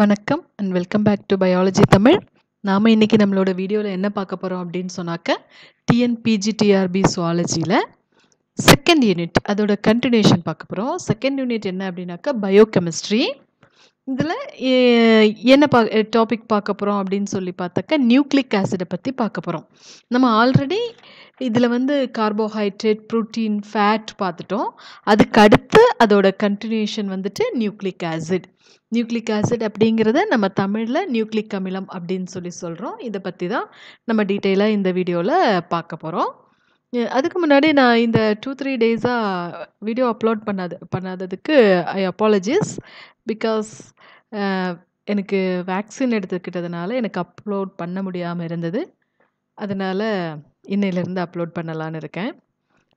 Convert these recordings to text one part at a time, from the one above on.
வணக்கம் and welcome back to biology Tamil நாம் இன்றைக்கி நம்மளோட வீடியோவில் என்ன பார்க்க போகிறோம் அப்படின்னு சொன்னாக்க டிஎன்பிஜிடிஆர்பி சுவாலஜியில் செகண்ட் யூனிட் அதோட கண்டினியூஷன் பார்க்க போகிறோம் செகண்ட் யூனிட் என்ன அப்படின்னாக்கா பயோகெமிஸ்ட்ரி இதில் என்ன பா டாபிக் பார்க்க போகிறோம் அப்படின்னு சொல்லி பார்த்தாக்கா நியூக்ளிக் ஆசிடை பற்றி பார்க்க போகிறோம் நம்ம ஆல்ரெடி இதில் வந்து கார்போஹைட்ரேட் ப்ரோட்டீன் ஃபேட் பார்த்துட்டோம் அதுக்கு அடுத்து அதோட கண்டினியூஷன் வந்துட்டு நியூக்ளிக் ஆசிட் நியூக்ளிக் ஆசிட் அப்படிங்கிறத நம்ம தமிழில் நியூக்ளிக் அமிலம் அப்படின்னு சொல்லி சொல்கிறோம் இதை பற்றி தான் நம்ம டீட்டெயிலாக இந்த வீடியோவில் பார்க்க போகிறோம் அதுக்கு முன்னாடி நான் இந்த டூ த்ரீ டேஸாக வீடியோ அப்லோட் பண்ணாது பண்ணாததுக்கு ஐ அப்பாலஜிஸ் பிகாஸ் எனக்கு வேக்சின் எடுத்துக்கிட்டதுனால எனக்கு அப்லோட் பண்ண முடியாமல் இருந்தது அதனால் இன்னையிலேருந்து அப்லோட் பண்ணலான்னு இருக்கேன்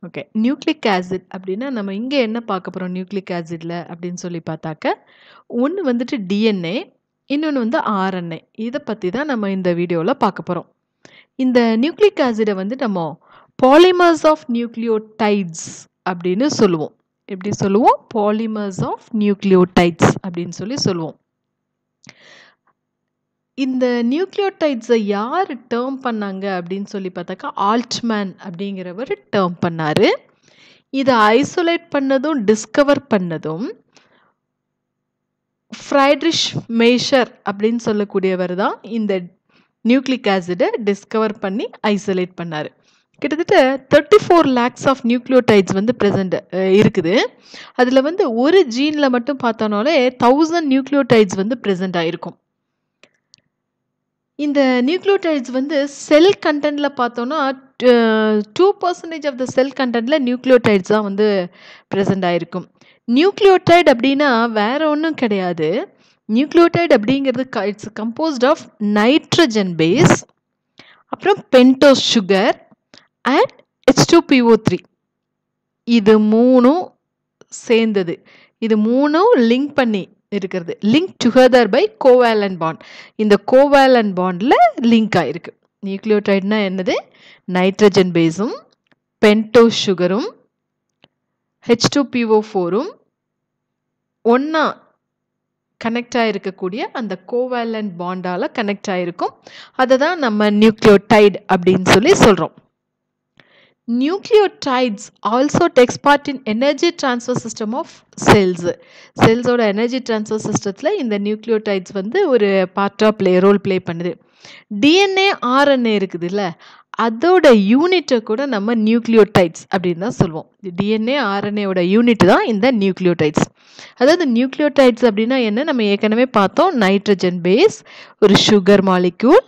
ஓகே நியூக்ளிக் ஆசிட் அப்படின்னா நம்ம இங்கே என்ன பார்க்க போகிறோம் நியூக்ளிக் ஆசிடில் அப்படின்னு சொல்லி பார்த்தாக்க ஒன்று வந்துட்டு டிஎன்ஏ இன்னொன்று வந்து ஆர்என்ஏ இதை பற்றி தான் நம்ம இந்த வீடியோவில் பார்க்க போகிறோம் இந்த நியூக்ளிக் ஆசிடை வந்து நம்ம பாலிமர்ஸ் ஆஃப் நியூக்ளியோடைட்ஸ் அப்படின்னு சொல்லுவோம் எப்படி சொல்லுவோம் பாலிமர்ஸ் ஆஃப் நியூக்ளியோடைட்ஸ் அப்படின்னு சொல்லி சொல்லுவோம் இந்த நியூக்ளியோடைட்ஸை யார் டேர்ம் பண்ணாங்க அப்படின்னு சொல்லி பார்த்தாக்கா ஆல்ட்மேன் அப்படிங்கிறவர் டேர்ம் பண்ணார் இதை ஐசோலேட் பண்ணதும் டிஸ்கவர் பண்ணதும் ஃப்ரைட்ரிஷ் மேஷர் அப்படின்னு சொல்லக்கூடியவர் தான் இந்த நியூக்ளிக் ஆசிடை டிஸ்கவர் பண்ணி ஐசோலேட் பண்ணார் கிட்டத்தட்ட thirty four lakhs of nucleotides வந்து ப்ரெசண்ட் இருக்குது அதில் வந்து ஒரு ஜீனில் மட்டும் பார்த்தோன்னாலே தௌசண்ட் நியூக்ளியோடைட்ஸ் வந்து ப்ரெசண்ட் ஆகிருக்கும் இந்த நியூக்ளியோடைட்ஸ் வந்து செல் கண்டென்ட்டில் பார்த்தோன்னா two percentage of the cell கண்டென்ட்டில் நியூக்ளியோடைட்ஸ் தான் வந்து ப்ரெசண்ட் ஆகிருக்கும் நியூக்ளியோடைட் அப்படின்னா வேறு ஒன்றும் கிடையாது நியூக்ளியோடைட் அப்படிங்கிறது க it's composed of nitrogen base அப்புறம் pentose sugar and H two PO three இது மூணும் சேர்ந்தது இது மூணும் லிங்க் பண்ணி இருக்கிறது link together by covalent bond இந்த கோவேலன் பாண்டில் லிங்க் ஆகிருக்கு நியூக்ளியோடைட்னா என்னது நைட்ரஜன் பேஸும் பென்டோ சுகரும் ஹெச் டூ பிஓ ஃபோரும் ஒன்றா கனெக்ட் ஆகிருக்கக்கூடிய அந்த கோவேலன் பாண்டால் கனெக்ட் ஆகிருக்கும் அதை தான் நம்ம நியூக்ளியோடைடு அப்படின்னு சொல்லி சொல்கிறோம் nucleotides also takes part in energy transfer system of cells செல்ஸோட எனர்ஜி டிரான்ஸ்ஃபர் சிஸ்டத்தில் இந்த நியூக்ளியோடைட்ஸ் வந்து ஒரு பார்ட்டாக ப்ளே ரோல் ப்ளே பண்ணுது டிஎன்ஏ ஆர்என்ஏ இருக்குதுல்ல அதோட யூனிட்டை கூட நம்ம நியூக்ளியோடைட்ஸ் அப்படின்னு தான் சொல்லுவோம் டிஎன்ஏ ஆர்என்ஏவோட யூனிட் தான் இந்த நியூக்ளியோடைட்ஸ் அதாவது நியூக்ளியோடைட்ஸ் அப்படின்னா என்ன நம்ம ஏற்கனவே பார்த்தோம் நைட்ரஜன் பேஸ் ஒரு சுகர் மாலிக்யூல்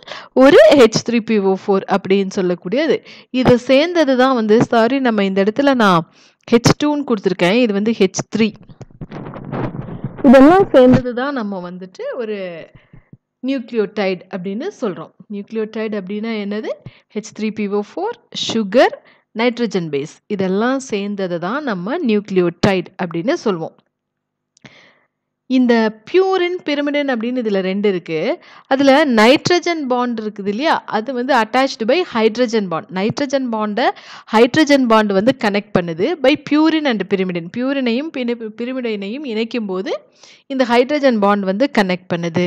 ஒரு ஹெச் த்ரீ பிஓ ஃபோர் அப்படின்னு சொல்லக்கூடியது இதை சேர்ந்தது தான் வந்து சாரி நம்ம இந்த இடத்துல நான் ஹெச் டூன்னு கொடுத்துருக்கேன் இது வந்து ஹெச் த்ரீ இதெல்லாம் சேர்ந்தது தான் நம்ம வந்துட்டு ஒரு நியூக்ளியோடைடு அப்படின்னு சொல்கிறோம் நியூக்ளியோடைடு அப்படின்னா என்னது H three PO four sugar nitrogen base இதெல்லாம் சேர்ந்ததை தான் நம்ம நியூக்ளியோடைடு அப்படின்னு சொல்லுவோம் இந்த பியூரின் பிரமிடன் அப்படின்னு இதில் ரெண்டு இருக்குது அதில் நைட்ரஜன் பாண்ட் இருக்குது இல்லையா அது வந்து attached by hydrogen bond nitrogen பாண்டை ஹைட்ரஜன் பாண்டு வந்து கனெக்ட் பண்ணுது பை பியூரின் அண்ட் பிரிமிடின் பியூரினையும் பிரிமிடைனையும் இணைக்கும் போது இந்த ஹைட்ரஜன் பாண்ட் வந்து கனெக்ட் பண்ணுது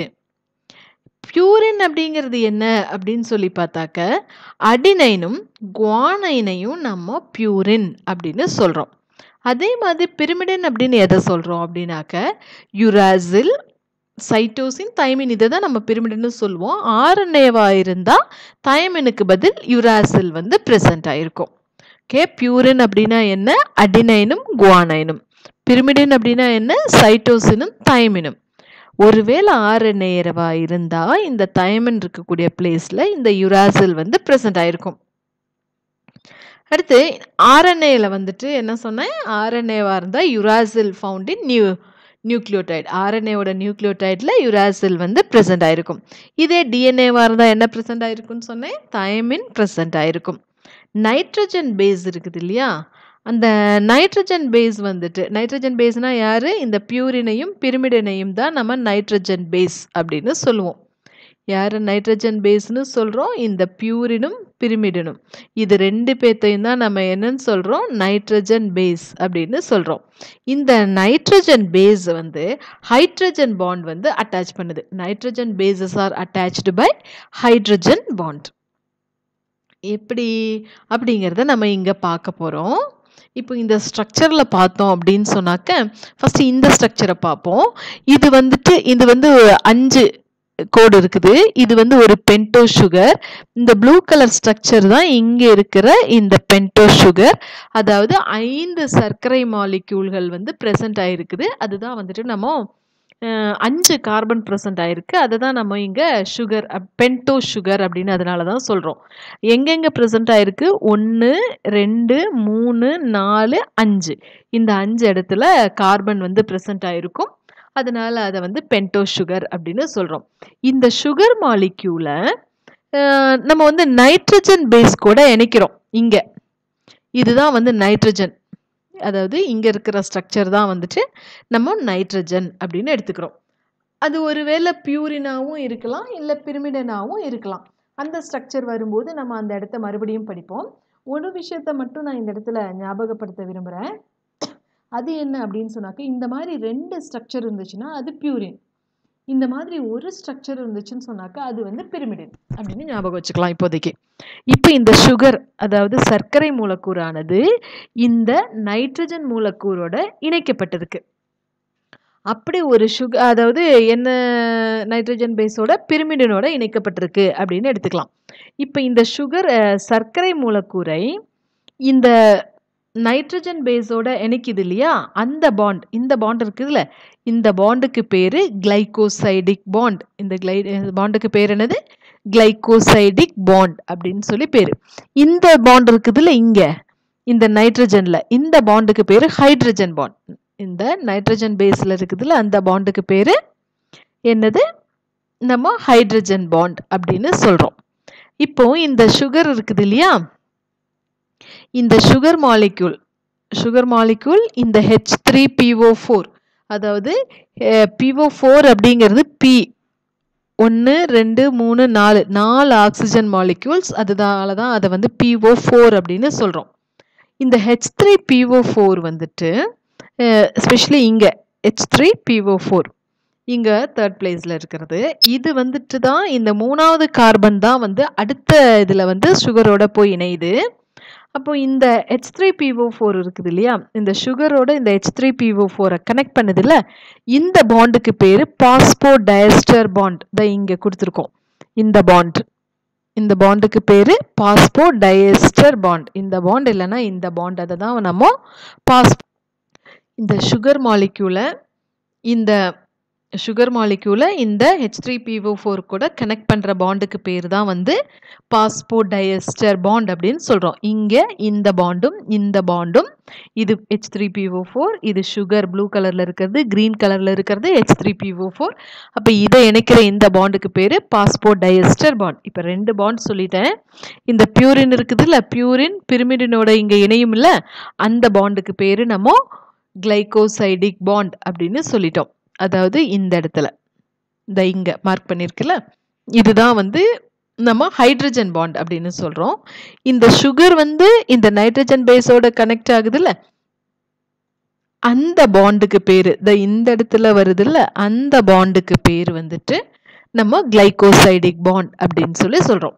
பியூரின் அப்படிங்கிறது என்ன அப்படின்னு சொல்லி பார்த்தாக்க அடினைனும் குவானைனையும் நம்ம பியூரின் அப்படின்னு சொல்கிறோம் அதே மாதிரி பிரிமிடன் அப்படின்னு எதை சொல்கிறோம் அப்படின்னாக்க யுராசில் சைட்டோசின் தைமின் இதை தான் நம்ம பிரிமிடன் சொல்லுவோம் ஆர்என்ஏவாக இருந்தால் தைமினுக்கு பதில் யுராசில் வந்து ப்ரெசன்ட் ஆகிருக்கும் ஓகே பியூரின் அப்படின்னா என்ன அடினைனும் குவானைனும் பிரிமிடின் அப்படின்னா என்ன சைட்டோசினும் தைமினும் ஒருவேளை நேரவா இருந்தால் இந்த தயமன் இருக்கக்கூடிய பிளேஸ்ல இந்த யுராசில் வந்து பிரசன்ட் ஆயிருக்கும் அடுத்து ஆர்என்ஏல வந்துட்டு என்ன சொன்னேன் ஆர்என்ஏவாக இருந்தால் uracil found in new nucleotide ஆர்என்ஏவோட நியூக்ளியோடைடில் யுராசில் வந்து ப்ரெசென்ட் ஆயிருக்கும் இதே டிஎன்ஏவாக இருந்தால் என்ன ப்ரெசென்ட் ஆயிருக்கும்னு சொன்னேன் தயமின் பிரசன்ட் ஆகிருக்கும் நைட்ரஜன் பேஸ் இருக்குது இல்லையா அந்த நைட்ரஜன் பேஸ் வந்துட்டு நைட்ரஜன் பேஸ்னால் யார் இந்த பியூரினையும் பிரிமிடனையும் தான் நம்ம நைட்ரஜன் பேஸ் அப்படின்னு சொல்லுவோம் யார் நைட்ரஜன் பேஸ்னு சொல்கிறோம் இந்த பியூரினும் பிரிமிடனும் இது ரெண்டு பேர்த்தையும் தான் நம்ம என்னன்னு சொல்கிறோம் நைட்ரஜன் பேஸ் அப்படின்னு சொல்கிறோம் இந்த நைட்ரஜன் பேஸ் வந்து ஹைட்ரஜன் பாண்ட் வந்து அட்டாச் பண்ணுது nitrogen bases are attached by hydrogen bond எப்படி அப்படிங்கிறத நம்ம இங்கே பார்க்க போகிறோம் இப்போ இந்த ஸ்ட்ரக்சரில் பார்த்தோம் அப்படின்னு சொன்னாக்க ஃபஸ்ட்டு இந்த ஸ்ட்ரக்சரை பார்ப்போம் இது வந்துட்டு இது வந்து அஞ்சு கோடு இருக்குது இது வந்து ஒரு பென்டோ சுகர் இந்த ப்ளூ கலர் ஸ்ட்ரக்சர் தான் இங்கே இருக்கிற இந்த பென்டோ சுகர் அதாவது ஐந்து சர்க்கரை மாலிக்யூல்கள் வந்து ப்ரெசென்ட் ஆகிருக்குது அதுதான் வந்துட்டு நம்ம அஞ்சு கார்பன் ப்ரெசன்ட் ஆகிருக்கு அதை தான் நம்ம இங்கே சுகர் பென்டோ சுகர் அப்படின்னு அதனால தான் சொல்கிறோம் எங்கெங்கே ப்ரெசன்ட் ஆகிருக்கு ஒன்று ரெண்டு மூணு நாலு அஞ்சு இந்த அஞ்சு இடத்துல கார்பன் வந்து ப்ரெசன்ட் ஆகிருக்கும் அதனால் அதை வந்து பென்டோ சுகர் அப்படின்னு சொல்கிறோம் இந்த சுகர் மாலிக்யூலை நம்ம வந்து நைட்ரஜன் பேஸ் கூட இணைக்கிறோம் இங்கே இதுதான் வந்து நைட்ரஜன் அதாவது இங்கே இருக்கிற ஸ்ட்ரக்சர் தான் வந்துட்டு நம்ம நைட்ரஜன் அப்படின்னு எடுத்துக்கிறோம் அது ஒருவேளை பியூரினாவும் இருக்கலாம் இல்லை பிரிமிடனாகவும் இருக்கலாம் அந்த ஸ்ட்ரக்சர் வரும்போது நம்ம அந்த இடத்த மறுபடியும் படிப்போம் ஒரு விஷயத்த மட்டும் நான் இந்த இடத்துல ஞாபகப்படுத்த விரும்புகிறேன் அது என்ன அப்படின்னு சொன்னாக்க இந்த மாதிரி ரெண்டு ஸ்ட்ரக்சர் இருந்துச்சுன்னா அது பியூரின் இந்த மாதிரி ஒரு ஸ்ட்ரக்சர் இருந்துச்சுன்னு சொன்னாக்கா அது வந்து பிரிமிடின் அப்படின்னு ஞாபகம் வச்சுக்கலாம் இப்போதைக்கு இப்போ இந்த சுகர் அதாவது சர்க்கரை மூலக்கூறானது இந்த நைட்ரஜன் மூலக்கூறோட இணைக்கப்பட்டிருக்கு அப்படி ஒரு சுகர் அதாவது என்ன நைட்ரஜன் பேஸோட பிரிமிடினோட இணைக்கப்பட்டிருக்கு அப்படின்னு எடுத்துக்கலாம் இப்போ இந்த சுகர் சர்க்கரை மூலக்கூறை இந்த நைட்ரஜன் பேஸோட இணைக்குது இல்லையா அந்த பாண்ட் இந்த பாண்ட் இருக்குதுல்ல இந்த பாண்டுக்கு பேர் கிளைகோசைடிக் பாண்ட் இந்த கிளை பாண்டுக்கு பேர் என்னது கிளைகோசைடிக் பாண்ட் அப்படின்னு சொல்லி பேர் இந்த பாண்ட் இருக்குதுல்ல இங்கே இந்த நைட்ரஜனில் இந்த பாண்டுக்கு பேர் ஹைட்ரஜன் பாண்ட் இந்த நைட்ரஜன் பேஸில் இருக்குதுல்ல அந்த பாண்டுக்கு பேர் என்னது நம்ம ஹைட்ரஜன் பாண்ட் அப்படின்னு சொல்கிறோம் இப்போ இந்த சுகர் இருக்குது இல்லையா இந்த சுகர் மாலிக்யூல் சுகர் மாலிக்யூல் இந்த ஹெச் த்ரீ பிஓ ஃபோர் அதாவது பிஓ ஃபோர் அப்படிங்கிறது பி ஒன்று ரெண்டு மூணு நாலு நாலு ஆக்சிஜன் மாலிக்யூல்ஸ் அதுதால தான் அதை வந்து பிஓ ஃபோர் அப்படின்னு சொல்கிறோம் இந்த ஹெச் த்ரீ பிஓ ஃபோர் வந்துட்டு ஸ்பெஷலி இங்கே ஹெச் த்ரீ பிஓ ஃபோர் இங்கே தேர்ட் ப்ளேஸில் இருக்கிறது இது வந்துட்டு தான் இந்த மூணாவது கார்பன் தான் வந்து அடுத்த இதில் வந்து சுகரோட போய் இணையுது அப்போ இந்த ஹெச் த்ரீ பிஓ ஃபோர் இருக்குது இல்லையா இந்த சுகரோட இந்த ஹெச் த்ரீ பிஓ ஃபோரை கனெக்ட் பண்ணுதில்ல இந்த பாண்டுக்கு பேர் பாஸ்போ டயஸ்டர் பாண்ட் தான் இங்கே கொடுத்துருக்கோம் இந்த பாண்ட் இந்த பாண்டுக்கு பேர் பாஸ்போ டயஸ்டர் பாண்ட் இந்த பாண்ட் இல்லைன்னா இந்த பாண்ட் அதை தான் நம்ம பாஸ் இந்த சுகர் மாலிக்யூலை இந்த சுகர் மாலிக்யூல இந்த ஹெச் த்ரீ பிஓ ஃபோர் கூட கனெக்ட் பண்ணுற பாண்டுக்கு பேர் தான் வந்து பாஸ்போர்ட் டயஸ்டர் பாண்ட் அப்படின்னு சொல்கிறோம் இங்கே இந்த பாண்டும் இந்த பாண்டும் இது ஹெச் த்ரீ பிஓ ஃபோர் இது சுகர் ப்ளூ கலரில் இருக்கிறது க்ரீன் கலரில் இருக்கிறது ஹெச் த்ரீ பிஓ ஃபோர் அப்போ இதை இணைக்கிற இந்த பாண்டுக்கு பேர் பாஸ்போர்ட் டயஸ்டர் பாண்ட் இப்போ ரெண்டு பாண்ட் சொல்லிட்டேன் இந்த பியூரின் இருக்குது இல்லை பியூரின் பிரிமிடினோட இங்கே இணையும் இல்லை அந்த பாண்டுக்கு பேர் நம்ம கிளைகோசைடிக் பாண்ட் அப்படின்னு சொல்லிட்டோம் அதாவது இந்த இடத்துல இந்த இங்கே மார்க் பண்ணியிருக்குல்ல இதுதான் வந்து நம்ம ஹைட்ரஜன் பாண்ட் அப்படின்னு சொல்கிறோம் இந்த சுகர் வந்து இந்த நைட்ரஜன் பேஸோட கனெக்ட் ஆகுதுல்ல அந்த பாண்டுக்கு பேர் இந்த இந்த இடத்துல வருதுல்ல அந்த பாண்டுக்கு பேர் வந்துட்டு நம்ம கிளைகோசைடிக் பாண்ட் அப்படின்னு சொல்லி சொல்கிறோம்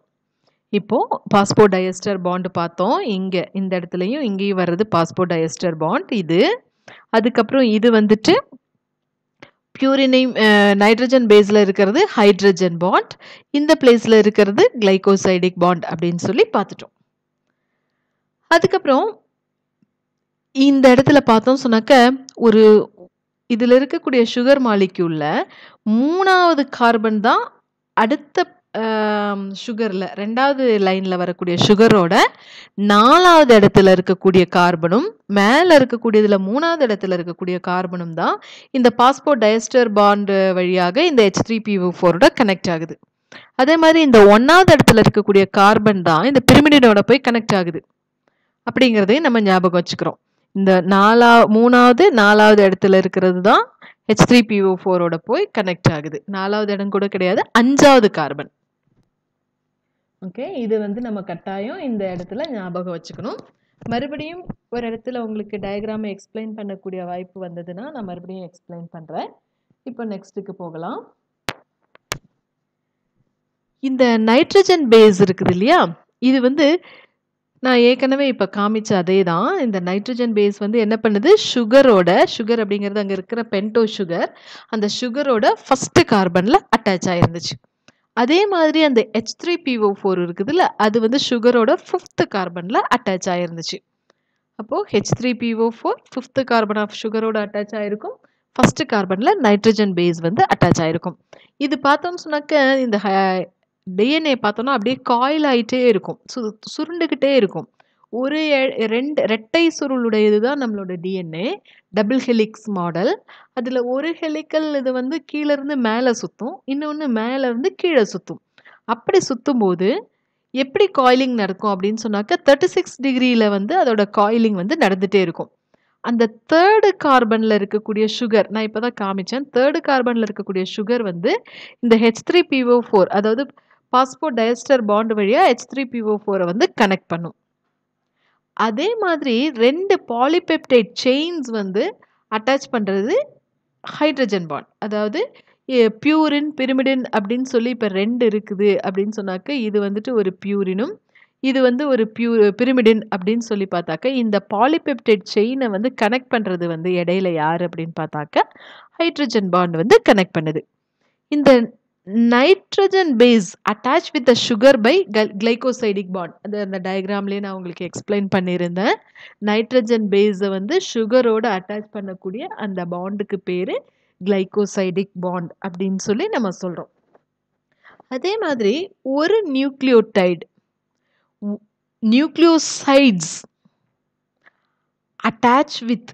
இப்போது பாஸ்போர்ட் டயஸ்டர் பாண்டு பார்த்தோம் இங்கே இந்த இடத்துலையும் இங்கேயும் வர்றது பாஸ்போர்ட் டயஸ்டர் பாண்ட் இது அதுக்கப்புறம் இது வந்துட்டு பியூரினையும் நைட்ரஜன் பேஸில் இருக்கிறது ஹைட்ரஜன் பாண்ட் இந்த பிளேஸில் இருக்கிறது கிளைகோசைடிக் பாண்ட் அப்படின்னு சொல்லி பார்த்துட்டோம் அதுக்கப்புறம் இந்த இடத்துல பார்த்தோம் சொன்னாக்க ஒரு இதில் இருக்கக்கூடிய சுகர் மாலிக்யூலில் மூணாவது கார்பன் தான் அடுத்த சுகரில் ரெண்டாவது லைனில் வரக்கூடிய சுகரோட நாலாவது இடத்துல இருக்கக்கூடிய கார்பனும் மேலே இருக்கக்கூடியதில் மூணாவது இடத்துல இருக்கக்கூடிய கார்பனும் தான் இந்த பாஸ்போர்ட் டயஸ்டர் பாண்டு வழியாக இந்த ஹெச் த்ரீ பி ஃபோரோட கனெக்ட் ஆகுது அதே மாதிரி இந்த ஒன்றாவது இடத்துல இருக்கக்கூடிய கார்பன் தான் இந்த பிரிமிடினோட போய் கனெக்ட் ஆகுது அப்படிங்கிறதையும் நம்ம ஞாபகம் வச்சுக்கிறோம் இந்த நாலா மூணாவது நாலாவது இடத்துல இருக்கிறது தான் ஹெச் த்ரீ பிஓ ஃபோரோட போய் கனெக்ட் ஆகுது நாலாவது இடம் கூட கிடையாது அஞ்சாவது கார்பன் ஓகே இது வந்து நம்ம கட்டாயம் இந்த இடத்துல ஞாபகம் வச்சுக்கணும் மறுபடியும் ஒரு இடத்துல உங்களுக்கு டயக்ராமை எக்ஸ்பிளைன் பண்ணக்கூடிய வாய்ப்பு வந்ததுன்னா நான் மறுபடியும் எக்ஸ்பிளைன் பண்ணுறேன் இப்போ நெக்ஸ்ட்டுக்கு போகலாம் இந்த நைட்ரஜன் பேஸ் இருக்குது இல்லையா இது வந்து நான் ஏற்கனவே இப்போ காமிச்ச அதே தான் இந்த நைட்ரஜன் பேஸ் வந்து என்ன பண்ணுது சுகரோட சுகர் அப்படிங்கிறது அங்கே இருக்கிற பென்டோ சுகர் அந்த சுகரோட ஃபஸ்ட்டு கார்பனில் அட்டாச் ஆகிருந்துச்சு அதே மாதிரி அந்த ஹெச் த்ரீ பிஓ ஃபோர் இருக்குதுல்ல அது வந்து சுகரோட ஃபிஃப்த்து கார்பனில் அட்டாச் ஆகிருந்துச்சு அப்போது H three PO four fifth carbon of சுகரோட அட்டாச் ஆகிருக்கும் ஃபஸ்ட்டு கார்பனில் நைட்ரஜன் பேஸ் வந்து அட்டாச் ஆகிருக்கும் இது பார்த்தோம்னு சொன்னாக்க இந்த டிஎன்ஏ பார்த்தோன்னா அப்படியே காயில் ஆகிட்டே இருக்கும் சு சுருண்டுக்கிட்டே இருக்கும் ஒரு ரெண்டு ரெட்டை சுருளுடையது தான் நம்மளோட டிஎன்ஏ டபுள் ஹெலிக்ஸ் மாடல் அதில் ஒரு ஹெலிக்கல் இது வந்து கீழேருந்து மேலே சுற்றும் இன்னொன்று மேலேருந்து கீழே சுற்றும் அப்படி சுற்றும் போது எப்படி காயிலிங் நடக்கும் அப்படின்னு சொன்னாக்க தேர்ட்டி சிக்ஸ் டிகிரியில் வந்து அதோட காயிலிங் வந்து நடந்துகிட்டே இருக்கும் அந்த தேர்டு கார்பனில் இருக்கக்கூடிய சுகர் நான் இப்போ தான் காமிச்சேன் தேர்டு கார்பனில் இருக்கக்கூடிய சுகர் வந்து இந்த ஹெச் த்ரீ பிஓ ஃபோர் அதாவது பாஸ்போர்ட் டயஸ்டர் பாண்ட் வழியாக ஹெச் த்ரீ பிஓ ஃபோரை வந்து கனெக்ட் பண்ணும் அதே மாதிரி ரெண்டு பாலிபெப்டைட் செயின்ஸ் வந்து அட்டாச் பண்ணுறது ஹைட்ரஜன் பாண்ட் அதாவது பியூரின் பிரிமிடின் அப்படின்னு சொல்லி இப்போ ரெண்டு இருக்குது அப்படின்னு சொன்னாக்க இது வந்துட்டு ஒரு பியூரினும் இது வந்து ஒரு பியூ பிரிமிடின் அப்படின்னு சொல்லி பார்த்தாக்க இந்த பாலிபெப்டைட் செயினை வந்து கனெக்ட் பண்ணுறது வந்து இடையில யார் அப்படின்னு பார்த்தாக்க ஹைட்ரஜன் பாண்ட் வந்து கனெக்ட் பண்ணுது இந்த nitrogen base attach with the sugar by glycosidic bond அது அந்த டயக்ராம்லேயே நான் உங்களுக்கு எக்ஸ்பிளைன் பண்ணியிருந்தேன் நைட்ரஜன் பேஸை வந்து சுகரோடு அட்டாச் பண்ணக்கூடிய அந்த பாண்டுக்கு பேர் கிளைகோசைடிக் பாண்ட் அப்படின்னு சொல்லி நம்ம சொல்கிறோம் அதே மாதிரி ஒரு nucleotide nucleosides attach with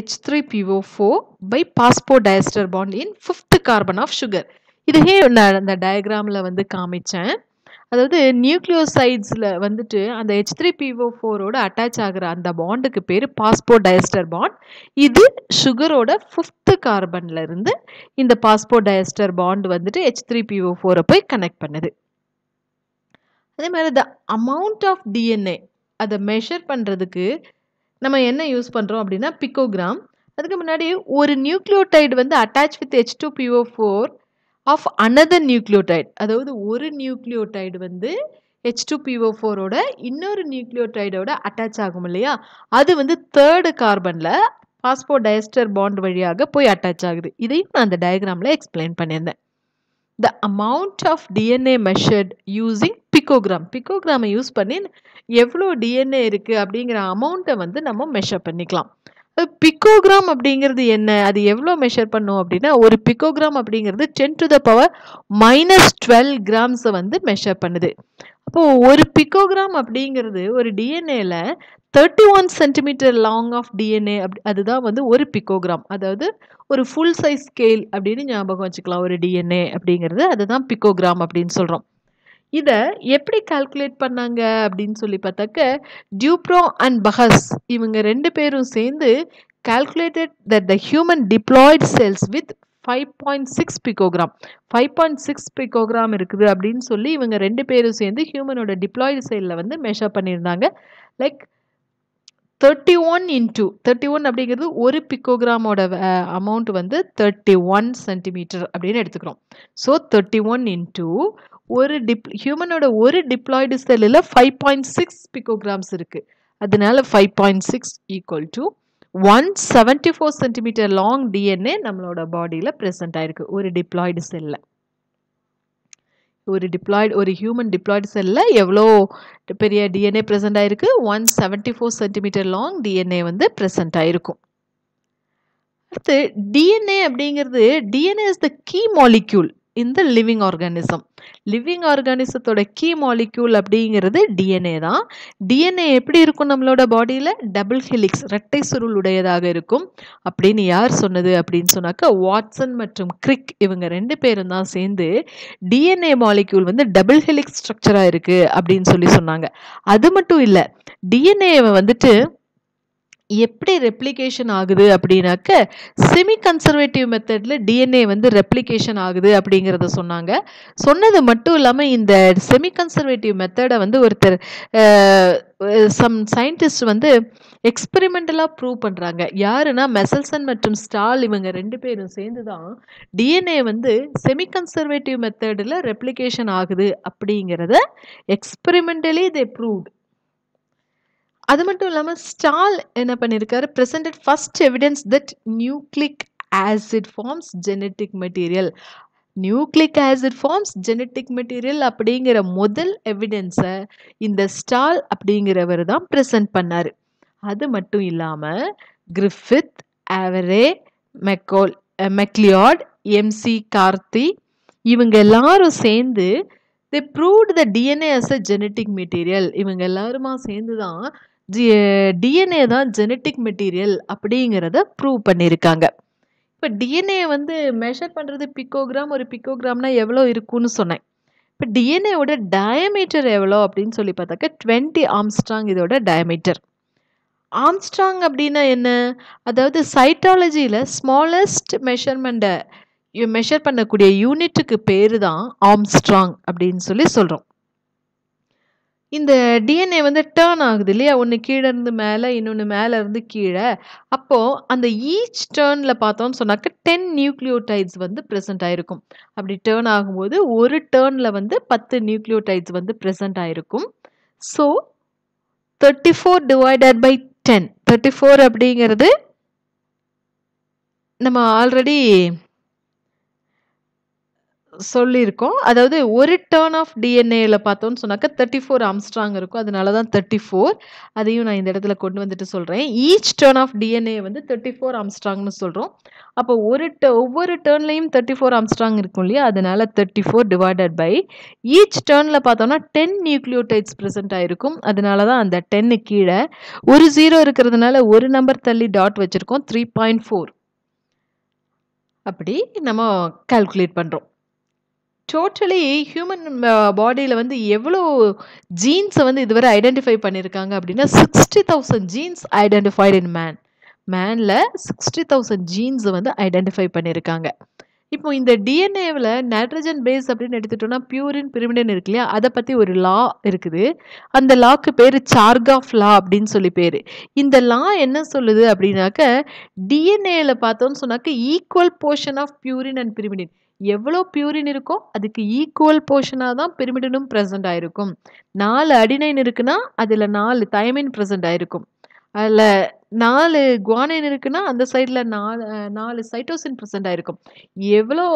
H3PO4 by phosphodiester bond in fifth carbon of sugar இதுகே நான் அந்த டயக்ராமில் வந்து காமிச்சேன் அதாவது nucleosidesல வந்துட்டு அந்த ஹெச் த்ரீ பிஓ ஃபோரோட அட்டாச் ஆகிற அந்த பாண்டுக்கு பேர் phosphodiester டயஸ்டர் பாண்ட் இது சுகரோட ஃபிஃப்த்து கார்பனில் இருந்து இந்த phosphodiester டயஸ்டர் பாண்ட் வந்துட்டு ஹெச் த்ரீ பிஓ ஃபோரை போய் கனெக்ட் பண்ணுது அதே மாதிரி த அமௌண்ட் ஆஃப் டிஎன்ஏ அதை மெஷர் பண்ணுறதுக்கு நம்ம என்ன யூஸ் பண்ணுறோம் அப்படின்னா பிக்கோகிராம் அதுக்கு முன்னாடி ஒரு நியூக்ளியோடைடு வந்து attach with H two PO four of another nucleotide அதாவது ஒரு நியூக்ளியோடைடு வந்து ஹெச் டூ பிஓ ஃபோரோட இன்னொரு நியூக்ளியோடைடோட அட்டாச் ஆகும் இல்லையா அது வந்து தேர்டு கார்பனில் பாஸ்போ டயஸ்டர் பாண்ட் வழியாக போய் அட்டாச் ஆகுது இதையும் நான் அந்த டயக்ராமில் எக்ஸ்பிளைன் பண்ணியிருந்தேன் the amount of DNA measured using picogram பிக்கோகிராமை யூஸ் பண்ணி எவ்வளோ டிஎன்ஏ இருக்குது அப்படிங்கிற அமௌண்ட்டை வந்து நம்ம மெஷர் பண்ணிக்கலாம் பிக்கோகிராம் அப்படிங்கிறது என்ன அது எவ்வளோ மெஷர் பண்ணும் அப்படின்னா ஒரு பிக்கோகிராம் அப்படிங்கிறது ten to the power minus twelve கிராம்ஸை வந்து மெஷர் பண்ணுது அப்போது ஒரு பிக்கோகிராம் அப்படிங்கிறது ஒரு டிஎன்ஏல thirty one centimetre long of DNA அப் அதுதான் வந்து ஒரு பிக்கோகிராம் அதாவது ஒரு ஃபுல் சைஸ் ஸ்கேல் அப்படின்னு ஞாபகம் வச்சுக்கலாம் ஒரு டிஎன்ஏ அப்படிங்கிறது அதுதான் பிக்கோகிராம் அப்படின்னு சொல்கிறோம் இதை எப்படி கால்குலேட் பண்ணாங்க அப்படின்னு சொல்லி பார்த்தாக்க டியூப்ரோ அண்ட் பஹஸ் இவங்க ரெண்டு பேரும் சேர்ந்து calculated that the human diploid cells with five point six picogram five point six picogram இருக்குது அப்படின்னு சொல்லி இவங்க ரெண்டு பேரும் சேர்ந்து ஹியூமனோட டிப்ளாய்டு செல்லில் வந்து மெஷர் பண்ணியிருந்தாங்க like thirty one into thirty one அப்படிங்கிறது ஒரு பிக்கோகிராமோட அமௌண்ட் வந்து தேர்ட்டி ஒன் சென்டிமீட்டர் அப்படின்னு எடுத்துக்கிறோம் ஸோ தேர்ட்டி ஒன் இன்ட்டு ஒரு டிப் ஹியூமனோட ஒரு டிப்ளாய்டு செல்லில் ஃபைவ் பாயிண்ட் சிக்ஸ் பிகோகிராம்ஸ் இருக்குது அதனால five point six equal to one seventy four centimetre long DNA நம்மளோட பாடியில் ப்ரெசென்ட் ஆகிருக்கு ஒரு டிப்ளாய்டு செல்லில் ஒரு டிப்ளாய்டு ஒரு ஹியூமன் டிப்ளாய்டு செல்லில் எவ்வளோ பெரிய டிஎன்ஏ ப்ரெசென்ட் ஆகிருக்கு one seventy four centimetre long DNA வந்து ப்ரெசென்ட் ஆகிருக்கும் அடுத்து டிஎன்ஏ அப்படிங்கிறது DNA is the key molecule இந்த லிவிங் ஆர்கானிசம் லிவிங் ஆர்கானிசத்தோட கீ மாலிக்யூல் அப்படிங்கிறது டிஎன்ஏ தான் டிஎன்ஏ எப்படி இருக்கும் நம்மளோட பாடியில் டபுள் ஹிலிக்ஸ் ரெட்டை சுருள் உடையதாக இருக்கும் அப்படின்னு யார் சொன்னது அப்படின்னு சொன்னாக்கா வாட்சன் மற்றும் கிரிக் இவங்க ரெண்டு பேரும் தான் சேர்ந்து டிஎன்ஏ மாலிக்யூல் வந்து டபுள் ஹிலிக்ஸ் ஸ்ட்ரக்சராக இருக்குது அப்படின்னு சொல்லி சொன்னாங்க அது மட்டும் இல்லை டிஎன்ஏவை வந்துட்டு எப்படி ரெப்ளிகேஷன் ஆகுது அப்படின்னாக்க செமி கன்சர்வேட்டிவ் மெத்தடில் டிஎன்ஏ வந்து ரெப்ளிகேஷன் ஆகுது அப்படிங்கிறத சொன்னாங்க சொன்னது மட்டும் இல்லாமல் இந்த செமி கன்சர்வேட்டிவ் மெத்தடை வந்து ஒருத்தர் சம் சயின்டிஸ்ட் வந்து எக்ஸ்பெரிமெண்டலாக ப்ரூவ் பண்ணுறாங்க யாருன்னா மெசல்சன் மற்றும் ஸ்டால் இவங்க ரெண்டு பேரும் சேர்ந்து தான் டிஎன்ஏ வந்து செமி கன்சர்வேட்டிவ் மெத்தடில் ரெப்ளிகேஷன் ஆகுது அப்படிங்கிறத எக்ஸ்பெரிமெண்டலி தே ப்ரூவ்ட் அது மட்டும் இல்லாமல் ஸ்டால் என்ன பண்ணியிருக்காரு presented first evidence that nucleic acid forms genetic material nucleic acid forms genetic material அப்படிங்கிற முதல் எவிடென்ஸை இந்த ஸ்டால் அப்படிங்கிறவர் தான் ப்ரெசன்ட் பண்ணார் அது மட்டும் இல்லாமல் Griffith Avery McCall MacLeod McCarty இவங்க எல்லாரும் சேர்ந்து they proved the DNA as a genetic material இவங்க எல்லாருமா சேர்ந்து தான் ஜி டிஎன்ஏ தான் ஜெனட்டிக் மெட்டீரியல் அப்படிங்கிறத ப்ரூவ் பண்ணியிருக்காங்க இப்போ டிஎன்ஏ வந்து மெஷர் பண்ணுறது பிக்கோகிராம் ஒரு பிக்கோகிராம்னா எவ்வளோ இருக்குன்னு சொன்னேன் இப்போ டிஎன்ஏவோட டயமீட்டர் எவ்வளோ அப்படின்னு சொல்லி பார்த்தாக்க டுவெண்ட்டி ஆம்ஸ்ட்ராங் இதோட டயமீட்டர் ஆம்ஸ்ட்ராங் அப்படின்னா என்ன அதாவது சைட்டாலஜியில் ஸ்மாலஸ்ட் மெஷர்மெண்ட்டை மெஷர் பண்ணக்கூடிய யூனிட்டுக்கு பேர் தான் ஆம்ஸ்ட்ராங் அப்படின்னு சொல்லி சொல்கிறோம் இந்த டிஎன்ஏ வந்து டேர்ன் ஆகுது இல்லையா ஒன்று கீழே இருந்து மேலே இன்னொன்று மேலே இருந்து கீழே அப்போது அந்த ஈச் டேர்னில் பார்த்தோம்னு சொன்னாக்க டென் நியூக்ளியோடைட்ஸ் வந்து ப்ரெசென்ட் ஆகிருக்கும் அப்படி டேர்ன் ஆகும்போது ஒரு டேர்னில் வந்து பத்து நியூக்ளியோடைட்ஸ் வந்து ப்ரெசென்ட் ஆகிருக்கும் so thirty four divided by ten thirty four அப்படிங்கிறது நம்ம ஆல்ரெடி சொல்லியிருக்கோம் அதாவது ஒரு டேர்ன் ஆஃப் டிஎன்ஏல பார்த்தோம்னு சொன்னாக்கா தேர்ட்டி ஃபோர் ஆம்ஸ்ட்ராங் இருக்கும் அதனால தான் தேர்ட்டி ஃபோர் அதையும் நான் இந்த இடத்துல கொண்டு வந்துட்டு சொல்கிறேன் ஈச் டேர்ன் ஆஃப் டிஎன்ஏ வந்து தேர்ட்டி ஃபோர் ஆம்ஸ்ட்ராங்னு சொல்கிறோம் அப்போ ஒரு ட ஒவ்வொரு டேர்ன்லையும் தேர்ட்டி ஃபோர் ஆம்ஸ்ட்ராங் இருக்கும் இல்லையா அதனால thirty four divided by each டேர்னில் பார்த்தோம்னா டென் நியூக்ளியோடைட்ஸ் ப்ரெசென்ட் ஆகிருக்கும் அதனால தான் அந்த டென்னு கீழே ஒரு ஜீரோ இருக்கிறதுனால ஒரு நம்பர் தள்ளி டாட் வச்சுருக்கோம் த்ரீ பாயிண்ட் ஃபோர் அப்படி நம்ம கால்குலேட் பண்ணுறோம் டோட்டலி ஹியூமன் பாடியில் வந்து எவ்வளோ ஜீன்ஸை வந்து இதுவரை ஐடென்டிஃபை பண்ணியிருக்காங்க அப்படின்னா sixty thousand genes identified in man மேனில் சிக்ஸ்டி தௌசண்ட் ஜீன்ஸை வந்து ஐடென்டிஃபை பண்ணியிருக்காங்க இப்போ இந்த டிஎன்ஏவில் நைட்ரஜன் பேஸ் அப்படின்னு எடுத்துட்டோம்னா பியூரின் பிரிமிடன் இருக்கு இல்லையா அதை பற்றி ஒரு லா இருக்குது அந்த லாக்கு பேர் சார்காஃப் லா அப்படின்னு சொல்லி பேர் இந்த லா என்ன சொல்லுது அப்படின்னாக்க டிஎன்ஏல பார்த்தோம்னு சொன்னாக்க equal portion of purine and pyrimidine எவ்வளோ பியூரின் இருக்கோ அதுக்கு ஈக்குவல் போர்ஷனாக தான் பிரிமிடனும் ப்ரெசென்ட் ஆகிருக்கும் நாலு அடினைன் இருக்குன்னா அதில் நாலு தயமின் ப்ரெசென்ட் ஆகிருக்கும் அதில் நாலு குவானைன் இருக்குன்னா அந்த சைடில் நாலு நாலு சைட்டோசின் ப்ரெசென்ட் ஆகிருக்கும் எவ்வளோ